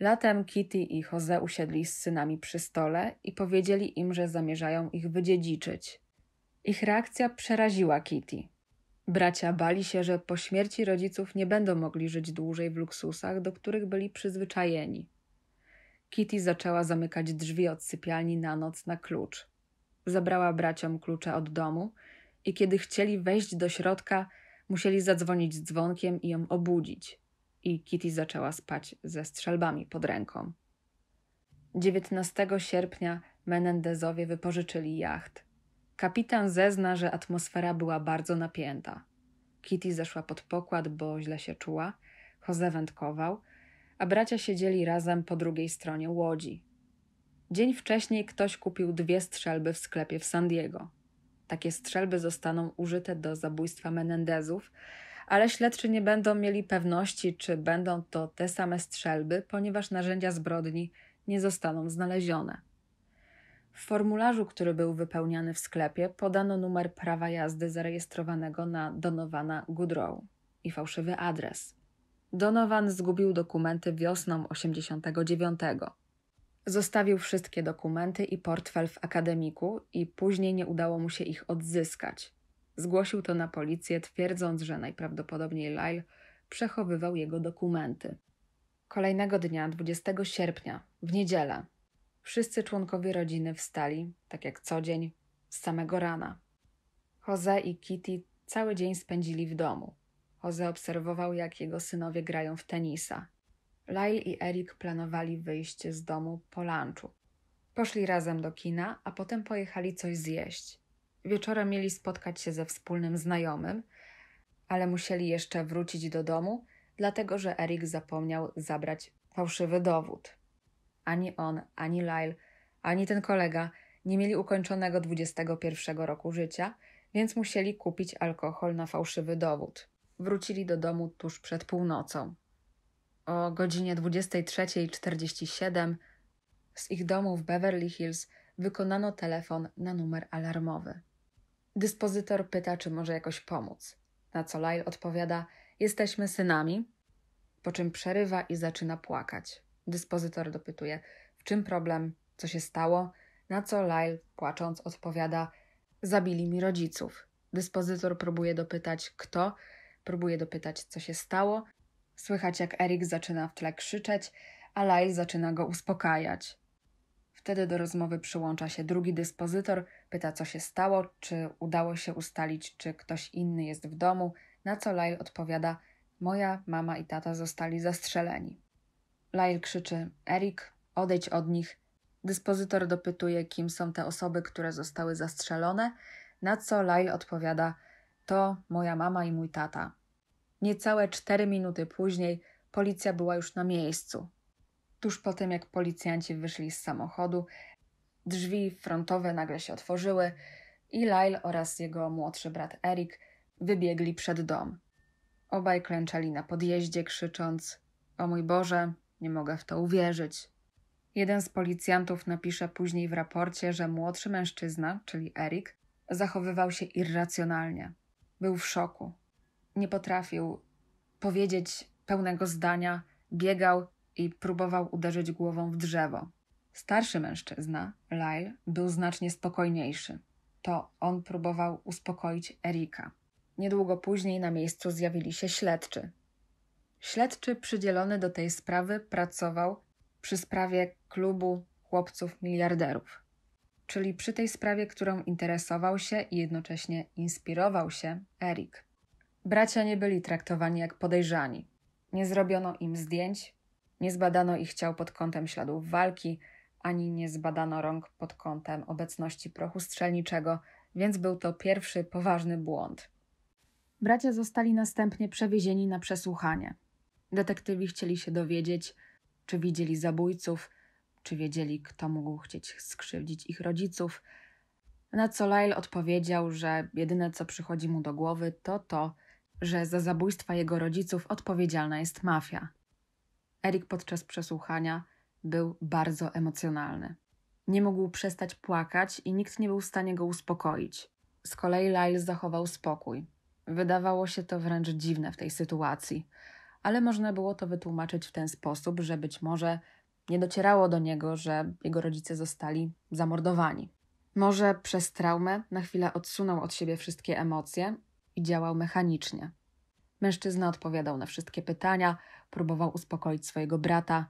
Latem Kitty i Jose usiedli z synami przy stole i powiedzieli im, że zamierzają ich wydziedziczyć. Ich reakcja przeraziła Kitty. Bracia bali się, że po śmierci rodziców nie będą mogli żyć dłużej w luksusach, do których byli przyzwyczajeni. Kitty zaczęła zamykać drzwi od sypialni na noc na klucz. Zabrała braciom klucze od domu i kiedy chcieli wejść do środka, musieli zadzwonić dzwonkiem i ją obudzić i Kitty zaczęła spać ze strzelbami pod ręką. 19 sierpnia Menendezowie wypożyczyli jacht. Kapitan zezna, że atmosfera była bardzo napięta. Kitty zeszła pod pokład, bo źle się czuła, Jose wędkował, a bracia siedzieli razem po drugiej stronie łodzi. Dzień wcześniej ktoś kupił dwie strzelby w sklepie w San Diego. Takie strzelby zostaną użyte do zabójstwa Menendezów, ale śledczy nie będą mieli pewności, czy będą to te same strzelby, ponieważ narzędzia zbrodni nie zostaną znalezione. W formularzu, który był wypełniany w sklepie, podano numer prawa jazdy zarejestrowanego na Donowana Goodrow i fałszywy adres. Donovan zgubił dokumenty wiosną 89. Zostawił wszystkie dokumenty i portfel w akademiku i później nie udało mu się ich odzyskać. Zgłosił to na policję, twierdząc, że najprawdopodobniej Lyle przechowywał jego dokumenty. Kolejnego dnia, 20 sierpnia, w niedzielę, wszyscy członkowie rodziny wstali, tak jak co dzień, z samego rana. Jose i Kitty cały dzień spędzili w domu. Jose obserwował, jak jego synowie grają w tenisa. Lyle i Eric planowali wyjście z domu po lunchu. Poszli razem do kina, a potem pojechali coś zjeść. Wieczorem mieli spotkać się ze wspólnym znajomym, ale musieli jeszcze wrócić do domu, dlatego że Erik zapomniał zabrać fałszywy dowód. Ani on, ani Lyle, ani ten kolega nie mieli ukończonego 21 roku życia, więc musieli kupić alkohol na fałszywy dowód. Wrócili do domu tuż przed północą. O godzinie 23.47 z ich domu w Beverly Hills wykonano telefon na numer alarmowy. Dyspozytor pyta, czy może jakoś pomóc. Na co Lyle odpowiada: Jesteśmy synami. Po czym przerywa i zaczyna płakać. Dyspozytor dopytuje: W czym problem? Co się stało? Na co Lyle, płacząc, odpowiada: Zabili mi rodziców. Dyspozytor próbuje dopytać, kto, próbuje dopytać, co się stało. Słychać, jak Erik zaczyna w tle krzyczeć, a Lyle zaczyna go uspokajać. Wtedy do rozmowy przyłącza się drugi dyspozytor, pyta co się stało, czy udało się ustalić, czy ktoś inny jest w domu, na co Lyle odpowiada: Moja mama i tata zostali zastrzeleni. Lyle krzyczy: Erik, odejdź od nich. Dyspozytor dopytuje, kim są te osoby, które zostały zastrzelone, na co Lyle odpowiada: To moja mama i mój tata. Niecałe cztery minuty później policja była już na miejscu. Tuż po tym, jak policjanci wyszli z samochodu, drzwi frontowe nagle się otworzyły i Lyle oraz jego młodszy brat Erik wybiegli przed dom. Obaj klęczeli na podjeździe, krzycząc: O mój Boże, nie mogę w to uwierzyć. Jeden z policjantów napisze później w raporcie, że młodszy mężczyzna, czyli Erik, zachowywał się irracjonalnie. Był w szoku. Nie potrafił powiedzieć pełnego zdania, biegał i próbował uderzyć głową w drzewo. Starszy mężczyzna, Lyle, był znacznie spokojniejszy. To on próbował uspokoić Erika. Niedługo później na miejscu zjawili się śledczy. Śledczy przydzielony do tej sprawy pracował przy sprawie klubu chłopców miliarderów, czyli przy tej sprawie, którą interesował się i jednocześnie inspirował się Erik. Bracia nie byli traktowani jak podejrzani. Nie zrobiono im zdjęć, nie zbadano ich ciał pod kątem śladów walki, ani nie zbadano rąk pod kątem obecności prochu strzelniczego, więc był to pierwszy poważny błąd. Bracia zostali następnie przewiezieni na przesłuchanie. Detektywi chcieli się dowiedzieć, czy widzieli zabójców, czy wiedzieli, kto mógł chcieć skrzywdzić ich rodziców. Na co Lyle odpowiedział, że jedyne co przychodzi mu do głowy to to, że za zabójstwa jego rodziców odpowiedzialna jest mafia. Erik podczas przesłuchania był bardzo emocjonalny. Nie mógł przestać płakać i nikt nie był w stanie go uspokoić. Z kolei Lyle zachował spokój. Wydawało się to wręcz dziwne w tej sytuacji, ale można było to wytłumaczyć w ten sposób, że być może nie docierało do niego, że jego rodzice zostali zamordowani. Może przez traumę na chwilę odsunął od siebie wszystkie emocje i działał mechanicznie. Mężczyzna odpowiadał na wszystkie pytania, próbował uspokoić swojego brata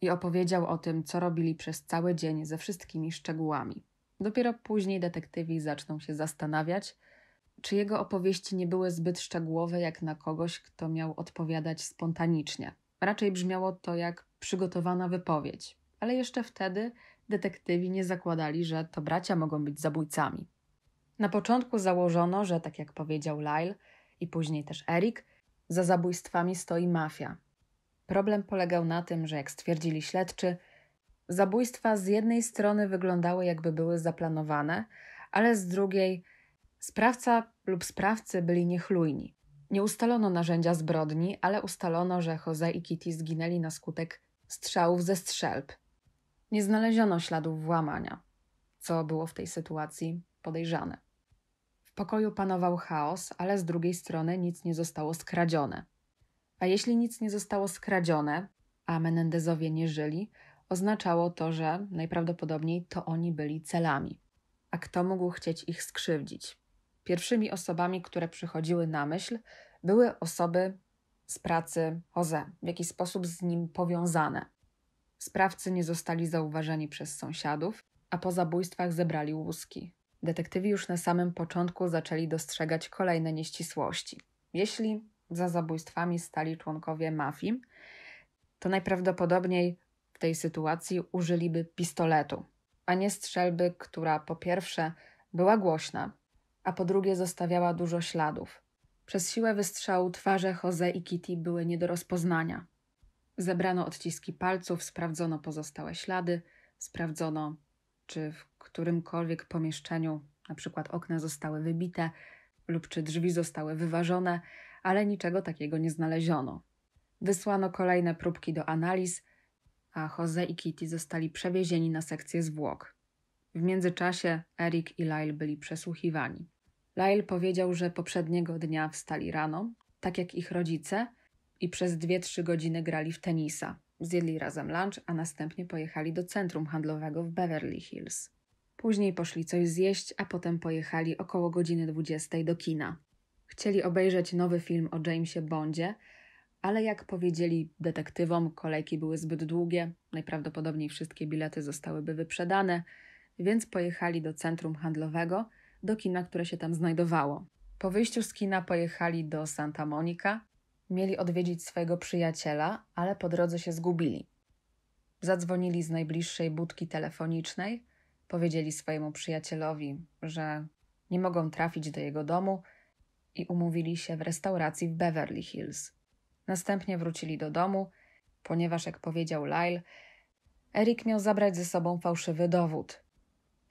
i opowiedział o tym, co robili przez cały dzień ze wszystkimi szczegółami. Dopiero później detektywi zaczną się zastanawiać, czy jego opowieści nie były zbyt szczegółowe jak na kogoś, kto miał odpowiadać spontanicznie. Raczej brzmiało to jak przygotowana wypowiedź, ale jeszcze wtedy detektywi nie zakładali, że to bracia mogą być zabójcami. Na początku założono, że tak jak powiedział Lyle i później też Eric, za zabójstwami stoi mafia, Problem polegał na tym, że jak stwierdzili śledczy, zabójstwa z jednej strony wyglądały jakby były zaplanowane, ale z drugiej sprawca lub sprawcy byli niechlujni. Nie ustalono narzędzia zbrodni, ale ustalono, że Jose i Kitty zginęli na skutek strzałów ze strzelb. Nie znaleziono śladów włamania, co było w tej sytuacji podejrzane. W pokoju panował chaos, ale z drugiej strony nic nie zostało skradzione. A jeśli nic nie zostało skradzione, a Menendezowie nie żyli, oznaczało to, że najprawdopodobniej to oni byli celami. A kto mógł chcieć ich skrzywdzić? Pierwszymi osobami, które przychodziły na myśl, były osoby z pracy Jose, w jakiś sposób z nim powiązane. Sprawcy nie zostali zauważeni przez sąsiadów, a po zabójstwach zebrali łuski. Detektywi już na samym początku zaczęli dostrzegać kolejne nieścisłości. Jeśli za zabójstwami stali członkowie mafii, to najprawdopodobniej w tej sytuacji użyliby pistoletu, a nie strzelby, która po pierwsze była głośna, a po drugie zostawiała dużo śladów. Przez siłę wystrzału twarze Jose i Kitty były nie do rozpoznania. Zebrano odciski palców, sprawdzono pozostałe ślady, sprawdzono, czy w którymkolwiek pomieszczeniu, na przykład okna zostały wybite lub czy drzwi zostały wyważone, ale niczego takiego nie znaleziono. Wysłano kolejne próbki do analiz, a Jose i Kitty zostali przewiezieni na sekcję zwłok. W międzyczasie Eric i Lyle byli przesłuchiwani. Lyle powiedział, że poprzedniego dnia wstali rano, tak jak ich rodzice, i przez 2-3 godziny grali w tenisa. Zjedli razem lunch, a następnie pojechali do centrum handlowego w Beverly Hills. Później poszli coś zjeść, a potem pojechali około godziny 20 do kina. Chcieli obejrzeć nowy film o Jamesie Bondzie, ale jak powiedzieli detektywom, kolejki były zbyt długie, najprawdopodobniej wszystkie bilety zostałyby wyprzedane, więc pojechali do centrum handlowego, do kina, które się tam znajdowało. Po wyjściu z kina pojechali do Santa Monica, mieli odwiedzić swojego przyjaciela, ale po drodze się zgubili. Zadzwonili z najbliższej budki telefonicznej, powiedzieli swojemu przyjacielowi, że nie mogą trafić do jego domu, i umówili się w restauracji w Beverly Hills. Następnie wrócili do domu, ponieważ, jak powiedział Lyle, Erik miał zabrać ze sobą fałszywy dowód.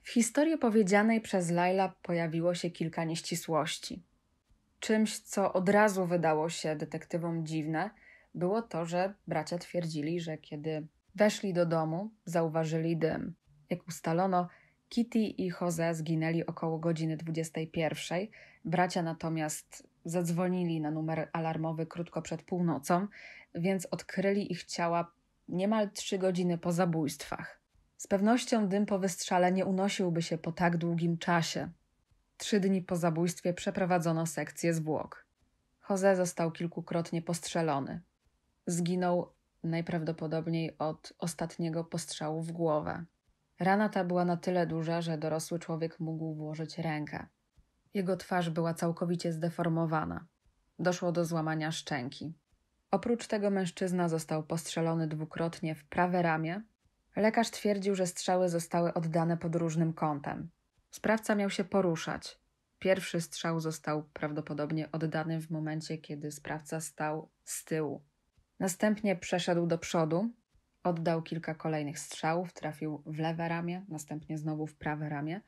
W historii powiedzianej przez Lyla pojawiło się kilka nieścisłości. Czymś, co od razu wydało się detektywom dziwne, było to, że bracia twierdzili, że kiedy weszli do domu, zauważyli dym. Jak ustalono, Kitty i Jose zginęli około godziny 21, Bracia natomiast zadzwonili na numer alarmowy krótko przed północą, więc odkryli ich ciała niemal trzy godziny po zabójstwach. Z pewnością dym po wystrzale nie unosiłby się po tak długim czasie. Trzy dni po zabójstwie przeprowadzono sekcję zwłok. Jose został kilkukrotnie postrzelony. Zginął najprawdopodobniej od ostatniego postrzału w głowę. Rana ta była na tyle duża, że dorosły człowiek mógł włożyć rękę. Jego twarz była całkowicie zdeformowana. Doszło do złamania szczęki. Oprócz tego mężczyzna został postrzelony dwukrotnie w prawe ramię. Lekarz twierdził, że strzały zostały oddane pod różnym kątem. Sprawca miał się poruszać. Pierwszy strzał został prawdopodobnie oddany w momencie, kiedy sprawca stał z tyłu. Następnie przeszedł do przodu, oddał kilka kolejnych strzałów, trafił w lewe ramię, następnie znowu w prawe ramię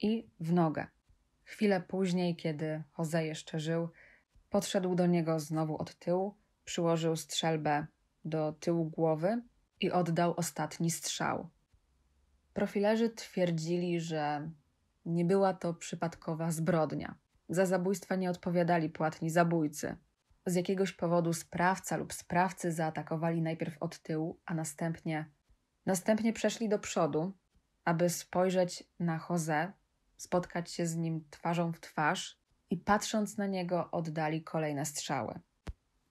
i w nogę. Chwilę później, kiedy Jose jeszcze żył, podszedł do niego znowu od tyłu, przyłożył strzelbę do tyłu głowy i oddał ostatni strzał. Profilerzy twierdzili, że nie była to przypadkowa zbrodnia. Za zabójstwa nie odpowiadali płatni zabójcy. Z jakiegoś powodu sprawca lub sprawcy zaatakowali najpierw od tyłu, a następnie następnie przeszli do przodu, aby spojrzeć na Jose spotkać się z nim twarzą w twarz i patrząc na niego oddali kolejne strzały.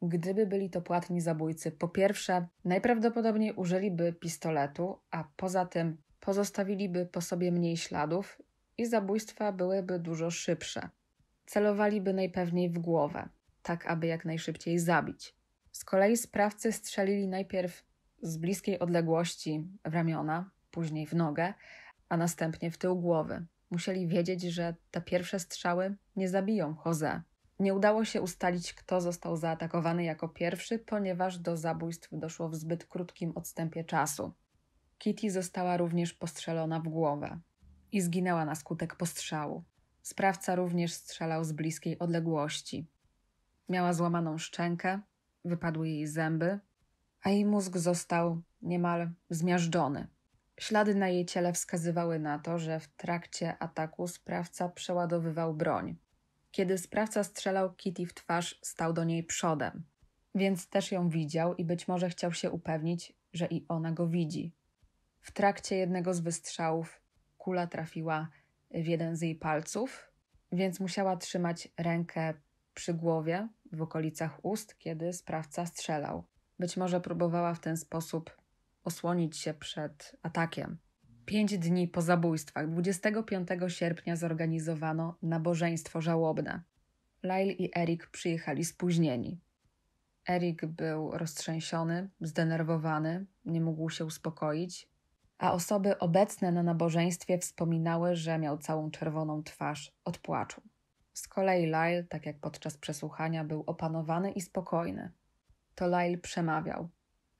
Gdyby byli to płatni zabójcy, po pierwsze, najprawdopodobniej użyliby pistoletu, a poza tym pozostawiliby po sobie mniej śladów i zabójstwa byłyby dużo szybsze. Celowaliby najpewniej w głowę, tak aby jak najszybciej zabić. Z kolei sprawcy strzelili najpierw z bliskiej odległości w ramiona, później w nogę, a następnie w tył głowy. Musieli wiedzieć, że te pierwsze strzały nie zabiją Jose. Nie udało się ustalić, kto został zaatakowany jako pierwszy, ponieważ do zabójstw doszło w zbyt krótkim odstępie czasu. Kitty została również postrzelona w głowę i zginęła na skutek postrzału. Sprawca również strzelał z bliskiej odległości. Miała złamaną szczękę, wypadły jej zęby, a jej mózg został niemal zmiażdżony. Ślady na jej ciele wskazywały na to, że w trakcie ataku sprawca przeładowywał broń. Kiedy sprawca strzelał Kitty w twarz, stał do niej przodem, więc też ją widział i być może chciał się upewnić, że i ona go widzi. W trakcie jednego z wystrzałów kula trafiła w jeden z jej palców, więc musiała trzymać rękę przy głowie, w okolicach ust, kiedy sprawca strzelał. Być może próbowała w ten sposób osłonić się przed atakiem. Pięć dni po zabójstwach, 25 sierpnia, zorganizowano nabożeństwo żałobne. Lyle i Erik przyjechali spóźnieni. Erik był roztrzęsiony, zdenerwowany, nie mógł się uspokoić, a osoby obecne na nabożeństwie wspominały, że miał całą czerwoną twarz od płaczu. Z kolei Lyle, tak jak podczas przesłuchania, był opanowany i spokojny. To Lyle przemawiał,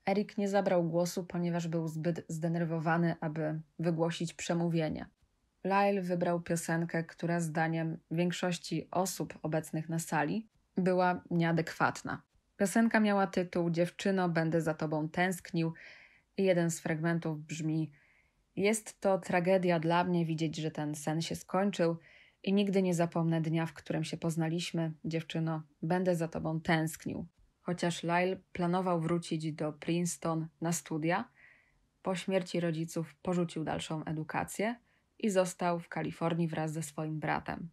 Erik nie zabrał głosu, ponieważ był zbyt zdenerwowany, aby wygłosić przemówienie. Lyle wybrał piosenkę, która zdaniem większości osób obecnych na sali była nieadekwatna. Piosenka miała tytuł Dziewczyno, będę za tobą tęsknił i jeden z fragmentów brzmi Jest to tragedia dla mnie widzieć, że ten sen się skończył i nigdy nie zapomnę dnia, w którym się poznaliśmy. Dziewczyno, będę za tobą tęsknił chociaż Lyle planował wrócić do Princeton na studia, po śmierci rodziców porzucił dalszą edukację i został w Kalifornii wraz ze swoim bratem.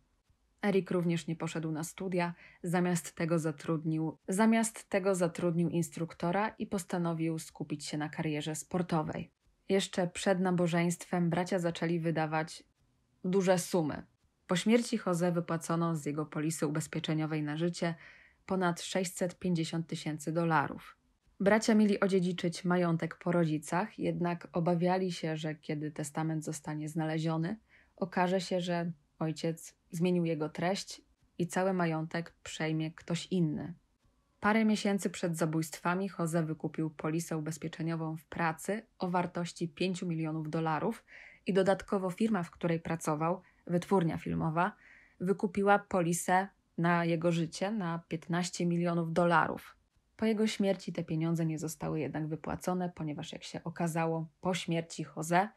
Eric również nie poszedł na studia, zamiast tego zatrudnił, zamiast tego zatrudnił instruktora i postanowił skupić się na karierze sportowej. Jeszcze przed nabożeństwem bracia zaczęli wydawać duże sumy. Po śmierci Jose wypłacono z jego polisy ubezpieczeniowej na życie ponad 650 tysięcy dolarów. Bracia mieli odziedziczyć majątek po rodzicach, jednak obawiali się, że kiedy testament zostanie znaleziony, okaże się, że ojciec zmienił jego treść i cały majątek przejmie ktoś inny. Parę miesięcy przed zabójstwami Jose wykupił polisę ubezpieczeniową w pracy o wartości 5 milionów dolarów i dodatkowo firma, w której pracował, wytwórnia filmowa, wykupiła polisę na jego życie na 15 milionów dolarów. Po jego śmierci te pieniądze nie zostały jednak wypłacone, ponieważ jak się okazało, po śmierci Jose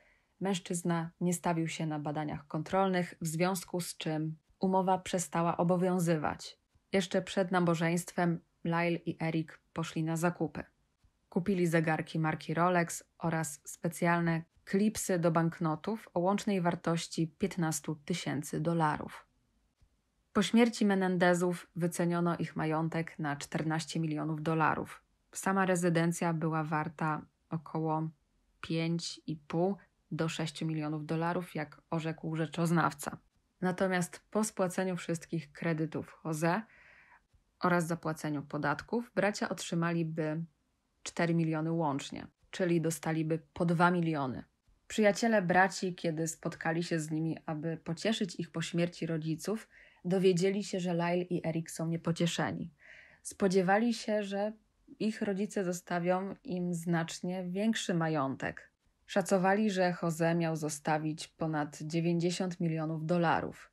mężczyzna nie stawił się na badaniach kontrolnych, w związku z czym umowa przestała obowiązywać. Jeszcze przed nabożeństwem Lyle i Eric poszli na zakupy. Kupili zegarki marki Rolex oraz specjalne klipsy do banknotów o łącznej wartości 15 tysięcy dolarów. Po śmierci Menendezów wyceniono ich majątek na 14 milionów dolarów. Sama rezydencja była warta około 5,5 do 6 milionów dolarów, jak orzekł rzeczoznawca. Natomiast po spłaceniu wszystkich kredytów Jose oraz zapłaceniu podatków, bracia otrzymaliby 4 miliony łącznie, czyli dostaliby po 2 miliony. Przyjaciele braci, kiedy spotkali się z nimi, aby pocieszyć ich po śmierci rodziców, dowiedzieli się, że Lyle i Erik są niepocieszeni. Spodziewali się, że ich rodzice zostawią im znacznie większy majątek. Szacowali, że Jose miał zostawić ponad 90 milionów dolarów.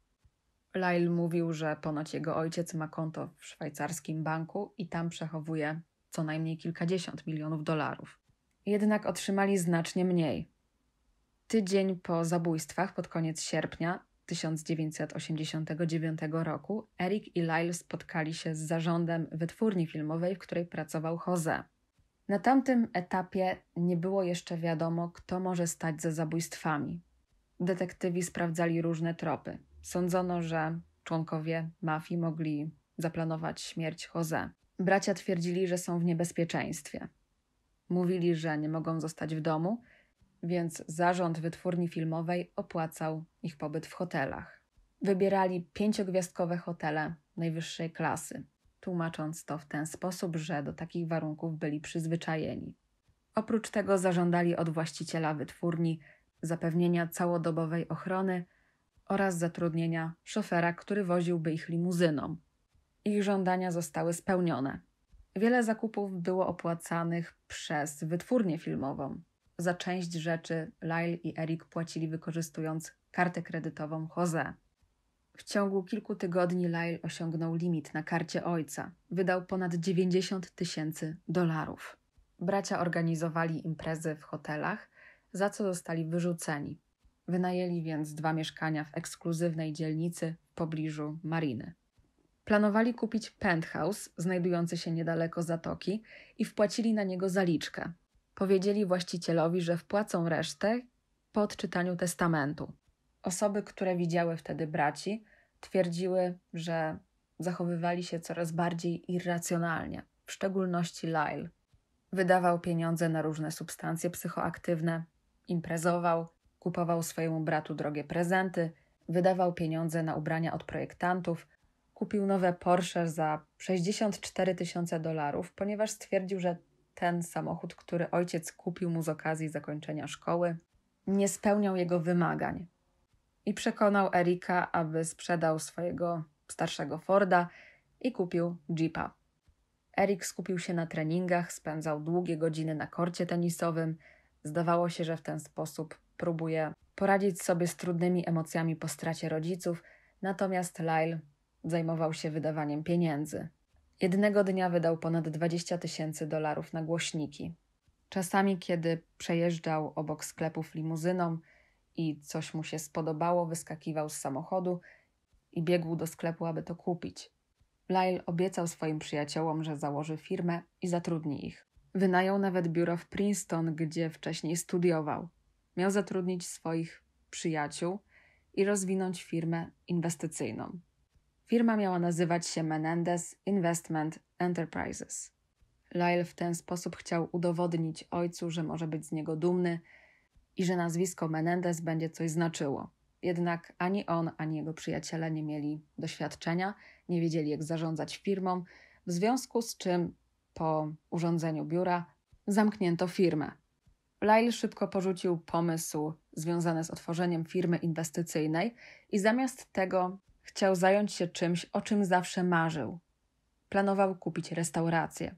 Lyle mówił, że ponoć jego ojciec ma konto w szwajcarskim banku i tam przechowuje co najmniej kilkadziesiąt milionów dolarów. Jednak otrzymali znacznie mniej. Tydzień po zabójstwach pod koniec sierpnia 1989 roku Eric i Lyle spotkali się z zarządem wytwórni filmowej, w której pracował Jose. Na tamtym etapie nie było jeszcze wiadomo, kto może stać za zabójstwami. Detektywi sprawdzali różne tropy. Sądzono, że członkowie mafii mogli zaplanować śmierć Jose. Bracia twierdzili, że są w niebezpieczeństwie. Mówili, że nie mogą zostać w domu – więc zarząd wytwórni filmowej opłacał ich pobyt w hotelach. Wybierali pięciogwiazdkowe hotele najwyższej klasy, tłumacząc to w ten sposób, że do takich warunków byli przyzwyczajeni. Oprócz tego zażądali od właściciela wytwórni zapewnienia całodobowej ochrony oraz zatrudnienia szofera, który woziłby ich limuzyną. Ich żądania zostały spełnione. Wiele zakupów było opłacanych przez wytwórnię filmową, za część rzeczy Lyle i Eric płacili wykorzystując kartę kredytową Jose. W ciągu kilku tygodni Lyle osiągnął limit na karcie ojca. Wydał ponad 90 tysięcy dolarów. Bracia organizowali imprezy w hotelach, za co zostali wyrzuceni. Wynajęli więc dwa mieszkania w ekskluzywnej dzielnicy w pobliżu mariny. Planowali kupić penthouse znajdujący się niedaleko zatoki i wpłacili na niego zaliczkę powiedzieli właścicielowi, że wpłacą resztę po odczytaniu testamentu. Osoby, które widziały wtedy braci, twierdziły, że zachowywali się coraz bardziej irracjonalnie, w szczególności Lyle. Wydawał pieniądze na różne substancje psychoaktywne, imprezował, kupował swojemu bratu drogie prezenty, wydawał pieniądze na ubrania od projektantów, kupił nowe Porsche za 64 tysiące dolarów, ponieważ stwierdził, że ten samochód, który ojciec kupił mu z okazji zakończenia szkoły, nie spełniał jego wymagań. I przekonał Erika, aby sprzedał swojego starszego Forda i kupił Jeepa. Erik skupił się na treningach, spędzał długie godziny na korcie tenisowym. Zdawało się, że w ten sposób próbuje poradzić sobie z trudnymi emocjami po stracie rodziców, natomiast Lyle zajmował się wydawaniem pieniędzy. Jednego dnia wydał ponad 20 tysięcy dolarów na głośniki. Czasami, kiedy przejeżdżał obok sklepów limuzyną i coś mu się spodobało, wyskakiwał z samochodu i biegł do sklepu, aby to kupić. Lyle obiecał swoim przyjaciołom, że założy firmę i zatrudni ich. Wynajął nawet biuro w Princeton, gdzie wcześniej studiował. Miał zatrudnić swoich przyjaciół i rozwinąć firmę inwestycyjną. Firma miała nazywać się Menendez Investment Enterprises. Lyle w ten sposób chciał udowodnić ojcu, że może być z niego dumny i że nazwisko Menendez będzie coś znaczyło. Jednak ani on, ani jego przyjaciele nie mieli doświadczenia, nie wiedzieli jak zarządzać firmą, w związku z czym po urządzeniu biura zamknięto firmę. Lyle szybko porzucił pomysł związany z otworzeniem firmy inwestycyjnej i zamiast tego Chciał zająć się czymś, o czym zawsze marzył. Planował kupić restaurację.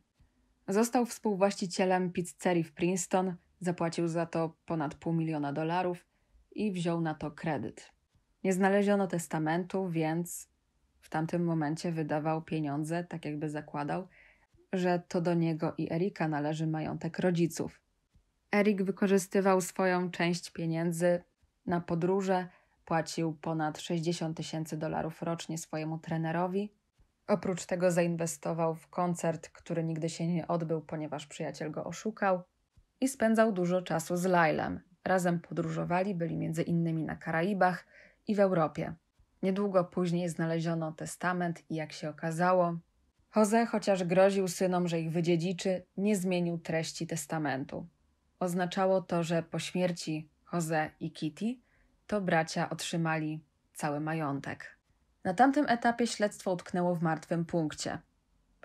Został współwłaścicielem pizzerii w Princeton, zapłacił za to ponad pół miliona dolarów i wziął na to kredyt. Nie znaleziono testamentu, więc w tamtym momencie wydawał pieniądze, tak jakby zakładał, że to do niego i Erika należy majątek rodziców. Erik wykorzystywał swoją część pieniędzy na podróże, Płacił ponad 60 tysięcy dolarów rocznie swojemu trenerowi. Oprócz tego zainwestował w koncert, który nigdy się nie odbył, ponieważ przyjaciel go oszukał i spędzał dużo czasu z Lailem. Razem podróżowali, byli między innymi na Karaibach i w Europie. Niedługo później znaleziono testament i jak się okazało, Jose, chociaż groził synom, że ich wydziedziczy, nie zmienił treści testamentu. Oznaczało to, że po śmierci Jose i Kitty to bracia otrzymali cały majątek. Na tamtym etapie śledztwo utknęło w martwym punkcie.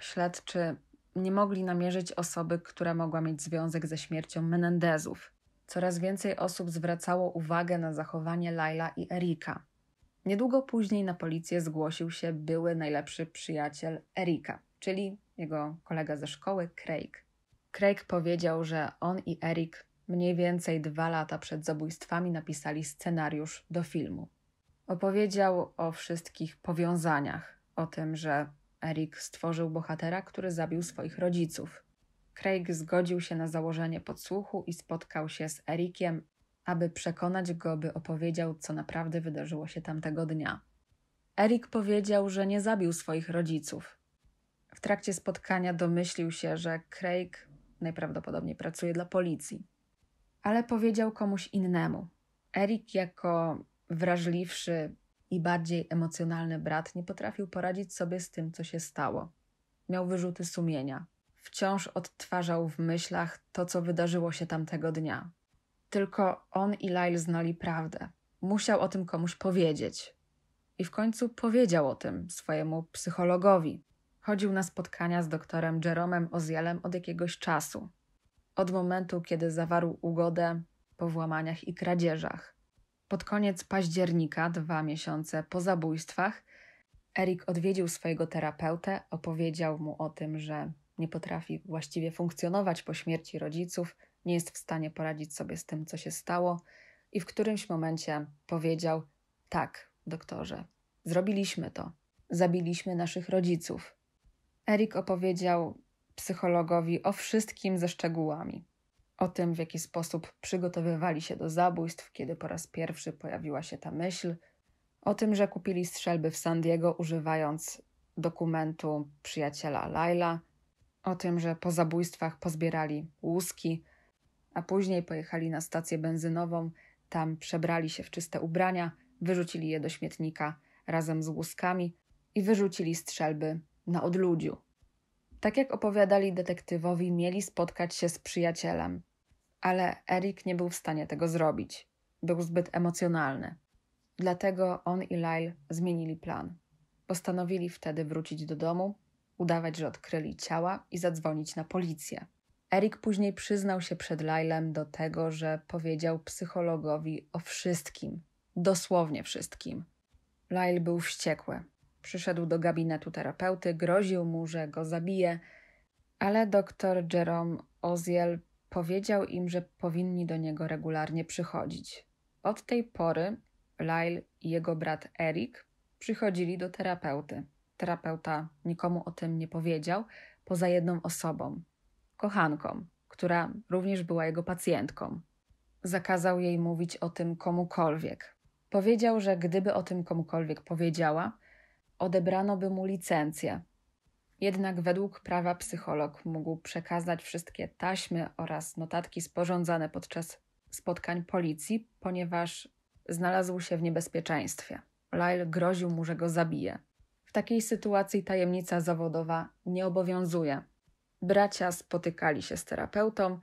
Śledczy nie mogli namierzyć osoby, która mogła mieć związek ze śmiercią Menendezów. Coraz więcej osób zwracało uwagę na zachowanie Laila i Erika. Niedługo później na policję zgłosił się były najlepszy przyjaciel Erika, czyli jego kolega ze szkoły Craig. Craig powiedział, że on i Erik mniej więcej dwa lata przed zabójstwami napisali scenariusz do filmu. Opowiedział o wszystkich powiązaniach, o tym, że Eric stworzył bohatera, który zabił swoich rodziców. Craig zgodził się na założenie podsłuchu i spotkał się z Ericiem, aby przekonać go, by opowiedział, co naprawdę wydarzyło się tamtego dnia. Eric powiedział, że nie zabił swoich rodziców. W trakcie spotkania domyślił się, że Craig najprawdopodobniej pracuje dla policji ale powiedział komuś innemu. Erik, jako wrażliwszy i bardziej emocjonalny brat, nie potrafił poradzić sobie z tym, co się stało. Miał wyrzuty sumienia. Wciąż odtwarzał w myślach to, co wydarzyło się tamtego dnia. Tylko on i Lyle znali prawdę. Musiał o tym komuś powiedzieć. I w końcu powiedział o tym swojemu psychologowi. Chodził na spotkania z doktorem Jeromem Ozielem od jakiegoś czasu od momentu, kiedy zawarł ugodę po włamaniach i kradzieżach. Pod koniec października, dwa miesiące po zabójstwach, Erik odwiedził swojego terapeutę, opowiedział mu o tym, że nie potrafi właściwie funkcjonować po śmierci rodziców, nie jest w stanie poradzić sobie z tym, co się stało, i w którymś momencie powiedział: Tak, doktorze, zrobiliśmy to, zabiliśmy naszych rodziców. Erik opowiedział psychologowi o wszystkim ze szczegółami. O tym, w jaki sposób przygotowywali się do zabójstw, kiedy po raz pierwszy pojawiła się ta myśl, o tym, że kupili strzelby w San Diego używając dokumentu przyjaciela Laila, o tym, że po zabójstwach pozbierali łuski, a później pojechali na stację benzynową, tam przebrali się w czyste ubrania, wyrzucili je do śmietnika razem z łuskami i wyrzucili strzelby na odludziu. Tak jak opowiadali detektywowi, mieli spotkać się z przyjacielem, ale Erik nie był w stanie tego zrobić. Był zbyt emocjonalny. Dlatego on i Lyle zmienili plan. Postanowili wtedy wrócić do domu, udawać, że odkryli ciała i zadzwonić na policję. Erik później przyznał się przed Lylem do tego, że powiedział psychologowi o wszystkim, dosłownie wszystkim. Lyle był wściekły. Przyszedł do gabinetu terapeuty, groził mu, że go zabije, ale doktor Jerome Oziel powiedział im, że powinni do niego regularnie przychodzić. Od tej pory Lyle i jego brat Eric przychodzili do terapeuty. Terapeuta nikomu o tym nie powiedział, poza jedną osobą kochanką, która również była jego pacjentką. Zakazał jej mówić o tym komukolwiek. Powiedział, że gdyby o tym komukolwiek powiedziała, odebrano by mu licencję. Jednak według prawa psycholog mógł przekazać wszystkie taśmy oraz notatki sporządzane podczas spotkań policji, ponieważ znalazł się w niebezpieczeństwie. Lyle groził mu, że go zabije. W takiej sytuacji tajemnica zawodowa nie obowiązuje. Bracia spotykali się z terapeutą,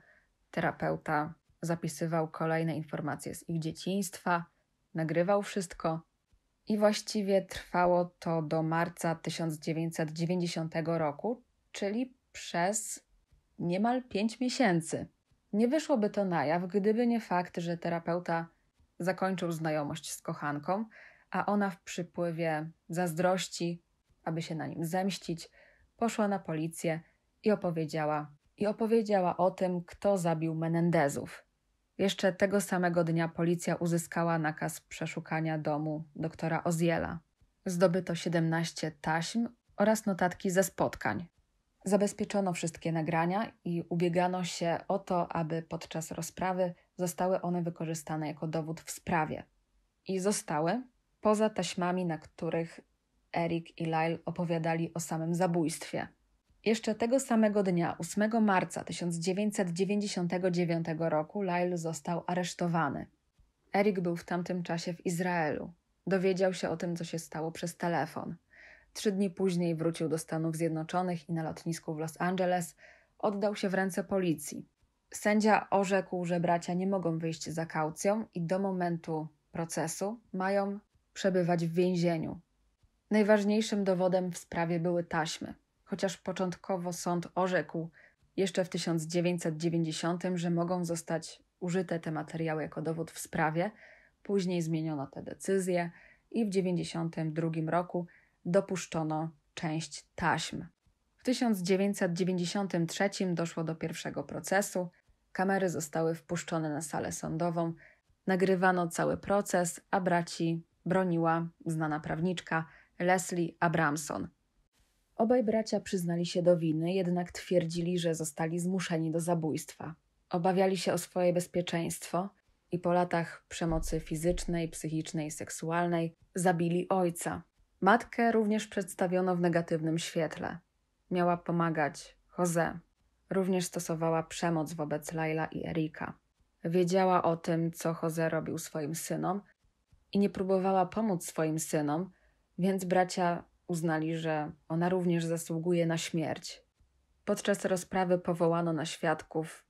terapeuta zapisywał kolejne informacje z ich dzieciństwa, nagrywał wszystko i właściwie trwało to do marca 1990 roku, czyli przez niemal 5 miesięcy. Nie wyszłoby to na jaw, gdyby nie fakt, że terapeuta zakończył znajomość z kochanką, a ona w przypływie zazdrości, aby się na nim zemścić, poszła na policję i opowiedziała i opowiedziała o tym, kto zabił Menendezów. Jeszcze tego samego dnia policja uzyskała nakaz przeszukania domu doktora Oziela. Zdobyto 17 taśm oraz notatki ze spotkań. Zabezpieczono wszystkie nagrania i ubiegano się o to, aby podczas rozprawy zostały one wykorzystane jako dowód w sprawie. I zostały, poza taśmami, na których Erik i Lyle opowiadali o samym zabójstwie. Jeszcze tego samego dnia, 8 marca 1999 roku, Lyle został aresztowany. Erik był w tamtym czasie w Izraelu. Dowiedział się o tym, co się stało przez telefon. Trzy dni później wrócił do Stanów Zjednoczonych i na lotnisku w Los Angeles oddał się w ręce policji. Sędzia orzekł, że bracia nie mogą wyjść za kaucją i do momentu procesu mają przebywać w więzieniu. Najważniejszym dowodem w sprawie były taśmy chociaż początkowo sąd orzekł jeszcze w 1990, że mogą zostać użyte te materiały jako dowód w sprawie. Później zmieniono te decyzje i w 1992 roku dopuszczono część taśm. W 1993 doszło do pierwszego procesu. Kamery zostały wpuszczone na salę sądową. Nagrywano cały proces, a braci broniła znana prawniczka Leslie Abramson. Obaj bracia przyznali się do winy, jednak twierdzili, że zostali zmuszeni do zabójstwa. Obawiali się o swoje bezpieczeństwo i po latach przemocy fizycznej, psychicznej i seksualnej zabili ojca. Matkę również przedstawiono w negatywnym świetle. Miała pomagać Jose. Również stosowała przemoc wobec Laila i Erika. Wiedziała o tym, co Jose robił swoim synom i nie próbowała pomóc swoim synom, więc bracia Uznali, że ona również zasługuje na śmierć. Podczas rozprawy powołano na świadków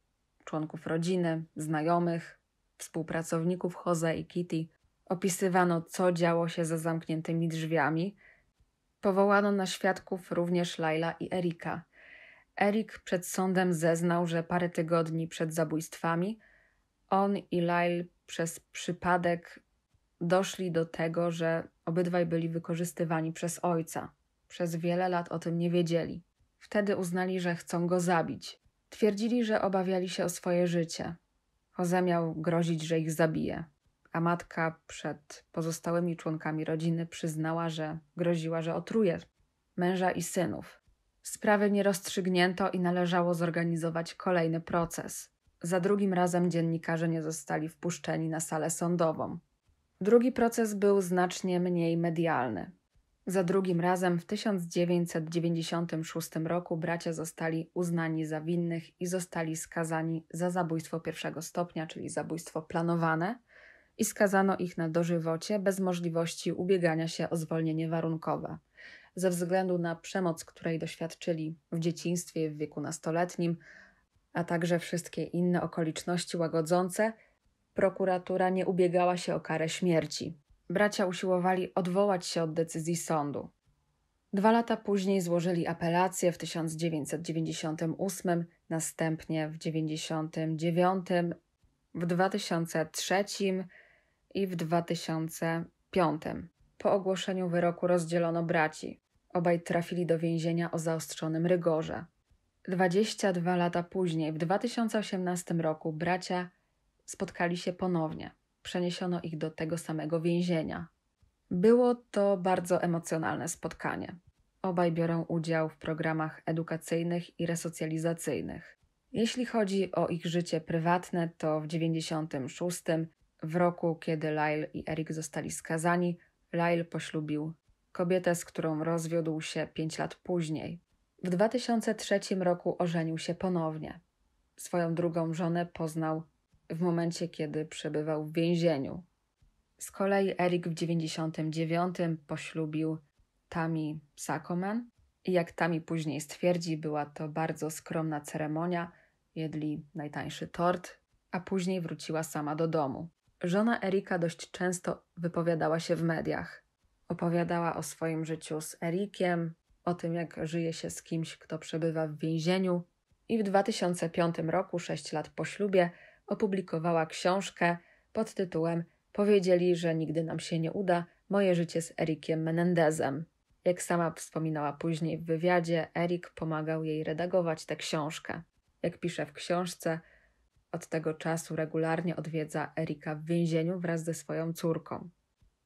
członków rodziny, znajomych, współpracowników Jose i Kitty. Opisywano, co działo się za zamkniętymi drzwiami. Powołano na świadków również Laila i Erika. Erik przed sądem zeznał, że parę tygodni przed zabójstwami on i Lail przez przypadek doszli do tego, że Obydwaj byli wykorzystywani przez ojca. Przez wiele lat o tym nie wiedzieli. Wtedy uznali, że chcą go zabić. Twierdzili, że obawiali się o swoje życie. Jose miał grozić, że ich zabije, a matka przed pozostałymi członkami rodziny przyznała, że groziła, że otruje męża i synów. Sprawy nie rozstrzygnięto i należało zorganizować kolejny proces. Za drugim razem dziennikarze nie zostali wpuszczeni na salę sądową. Drugi proces był znacznie mniej medialny. Za drugim razem w 1996 roku bracia zostali uznani za winnych i zostali skazani za zabójstwo pierwszego stopnia, czyli zabójstwo planowane, i skazano ich na dożywocie bez możliwości ubiegania się o zwolnienie warunkowe. Ze względu na przemoc, której doświadczyli w dzieciństwie w wieku nastoletnim, a także wszystkie inne okoliczności łagodzące, prokuratura nie ubiegała się o karę śmierci. Bracia usiłowali odwołać się od decyzji sądu. Dwa lata później złożyli apelację w 1998, następnie w 1999, w 2003 i w 2005. Po ogłoszeniu wyroku rozdzielono braci. Obaj trafili do więzienia o zaostrzonym rygorze. 22 lata później, w 2018 roku, bracia spotkali się ponownie. Przeniesiono ich do tego samego więzienia. Było to bardzo emocjonalne spotkanie. Obaj biorą udział w programach edukacyjnych i resocjalizacyjnych. Jeśli chodzi o ich życie prywatne, to w 96 w roku, kiedy Lyle i Eric zostali skazani, Lyle poślubił kobietę, z którą rozwiódł się 5 lat później. W 2003 roku ożenił się ponownie. Swoją drugą żonę poznał w momencie, kiedy przebywał w więzieniu. Z kolei Erik w 99 poślubił Tami Sakoman i jak Tami później stwierdzi, była to bardzo skromna ceremonia, jedli najtańszy tort, a później wróciła sama do domu. Żona Erika dość często wypowiadała się w mediach. Opowiadała o swoim życiu z Erikiem, o tym jak żyje się z kimś, kto przebywa w więzieniu. I w 2005 roku, sześć lat po ślubie, opublikowała książkę pod tytułem Powiedzieli, że nigdy nam się nie uda moje życie z Erikiem Menendezem. Jak sama wspominała później w wywiadzie, Erik pomagał jej redagować tę książkę. Jak pisze w książce, od tego czasu regularnie odwiedza Erika w więzieniu wraz ze swoją córką.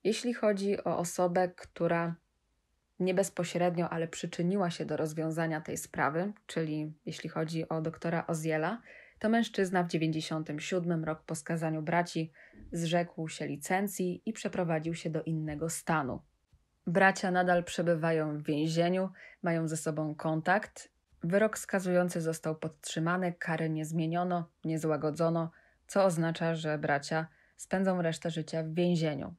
Jeśli chodzi o osobę, która nie bezpośrednio, ale przyczyniła się do rozwiązania tej sprawy, czyli jeśli chodzi o doktora Oziela, to mężczyzna w 97 roku po skazaniu braci zrzekł się licencji i przeprowadził się do innego stanu. Bracia nadal przebywają w więzieniu, mają ze sobą kontakt. Wyrok skazujący został podtrzymany, kary nie zmieniono, nie złagodzono, co oznacza, że bracia spędzą resztę życia w więzieniu.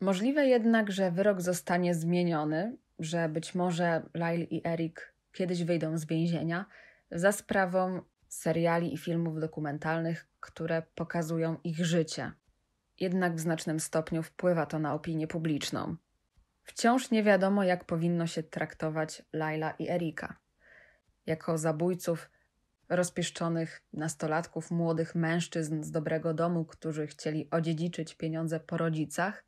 Możliwe jednak, że wyrok zostanie zmieniony, że być może Lyle i Eric kiedyś wyjdą z więzienia za sprawą seriali i filmów dokumentalnych, które pokazują ich życie. Jednak w znacznym stopniu wpływa to na opinię publiczną. Wciąż nie wiadomo, jak powinno się traktować Laila i Erika. Jako zabójców rozpieszczonych nastolatków, młodych mężczyzn z dobrego domu, którzy chcieli odziedziczyć pieniądze po rodzicach,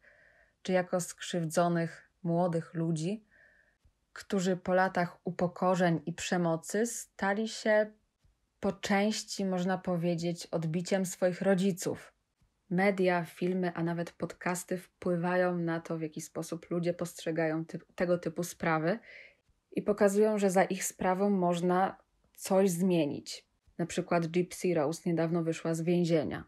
czy jako skrzywdzonych młodych ludzi, którzy po latach upokorzeń i przemocy stali się po części można powiedzieć odbiciem swoich rodziców. Media, filmy, a nawet podcasty wpływają na to, w jaki sposób ludzie postrzegają ty tego typu sprawy i pokazują, że za ich sprawą można coś zmienić. Na przykład Gypsy Rose niedawno wyszła z więzienia.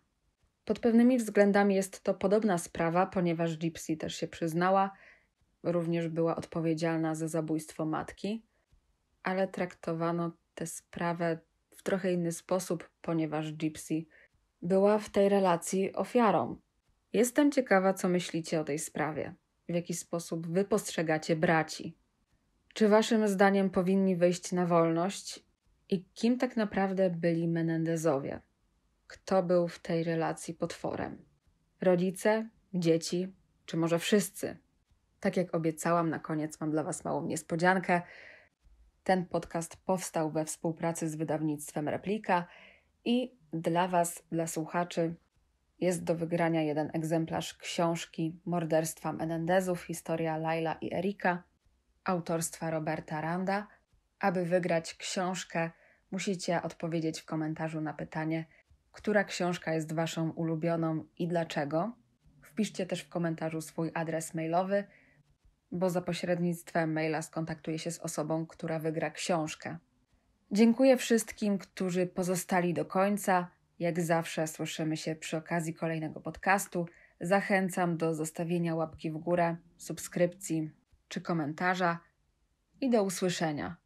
Pod pewnymi względami jest to podobna sprawa, ponieważ Gypsy też się przyznała, również była odpowiedzialna za zabójstwo matki, ale traktowano tę sprawę trochę inny sposób, ponieważ Gypsy była w tej relacji ofiarą. Jestem ciekawa, co myślicie o tej sprawie. W jaki sposób wy postrzegacie braci? Czy waszym zdaniem powinni wyjść na wolność? I kim tak naprawdę byli Menendezowie? Kto był w tej relacji potworem? Rodzice, dzieci, czy może wszyscy? Tak jak obiecałam, na koniec mam dla was małą niespodziankę. Ten podcast powstał we współpracy z wydawnictwem Replika i dla Was, dla słuchaczy, jest do wygrania jeden egzemplarz książki Morderstwa Menendezów, historia Laila i Erika, autorstwa Roberta Randa. Aby wygrać książkę, musicie odpowiedzieć w komentarzu na pytanie, która książka jest Waszą ulubioną i dlaczego. Wpiszcie też w komentarzu swój adres mailowy – bo za pośrednictwem maila skontaktuję się z osobą, która wygra książkę. Dziękuję wszystkim, którzy pozostali do końca. Jak zawsze słyszymy się przy okazji kolejnego podcastu. Zachęcam do zostawienia łapki w górę, subskrypcji czy komentarza i do usłyszenia.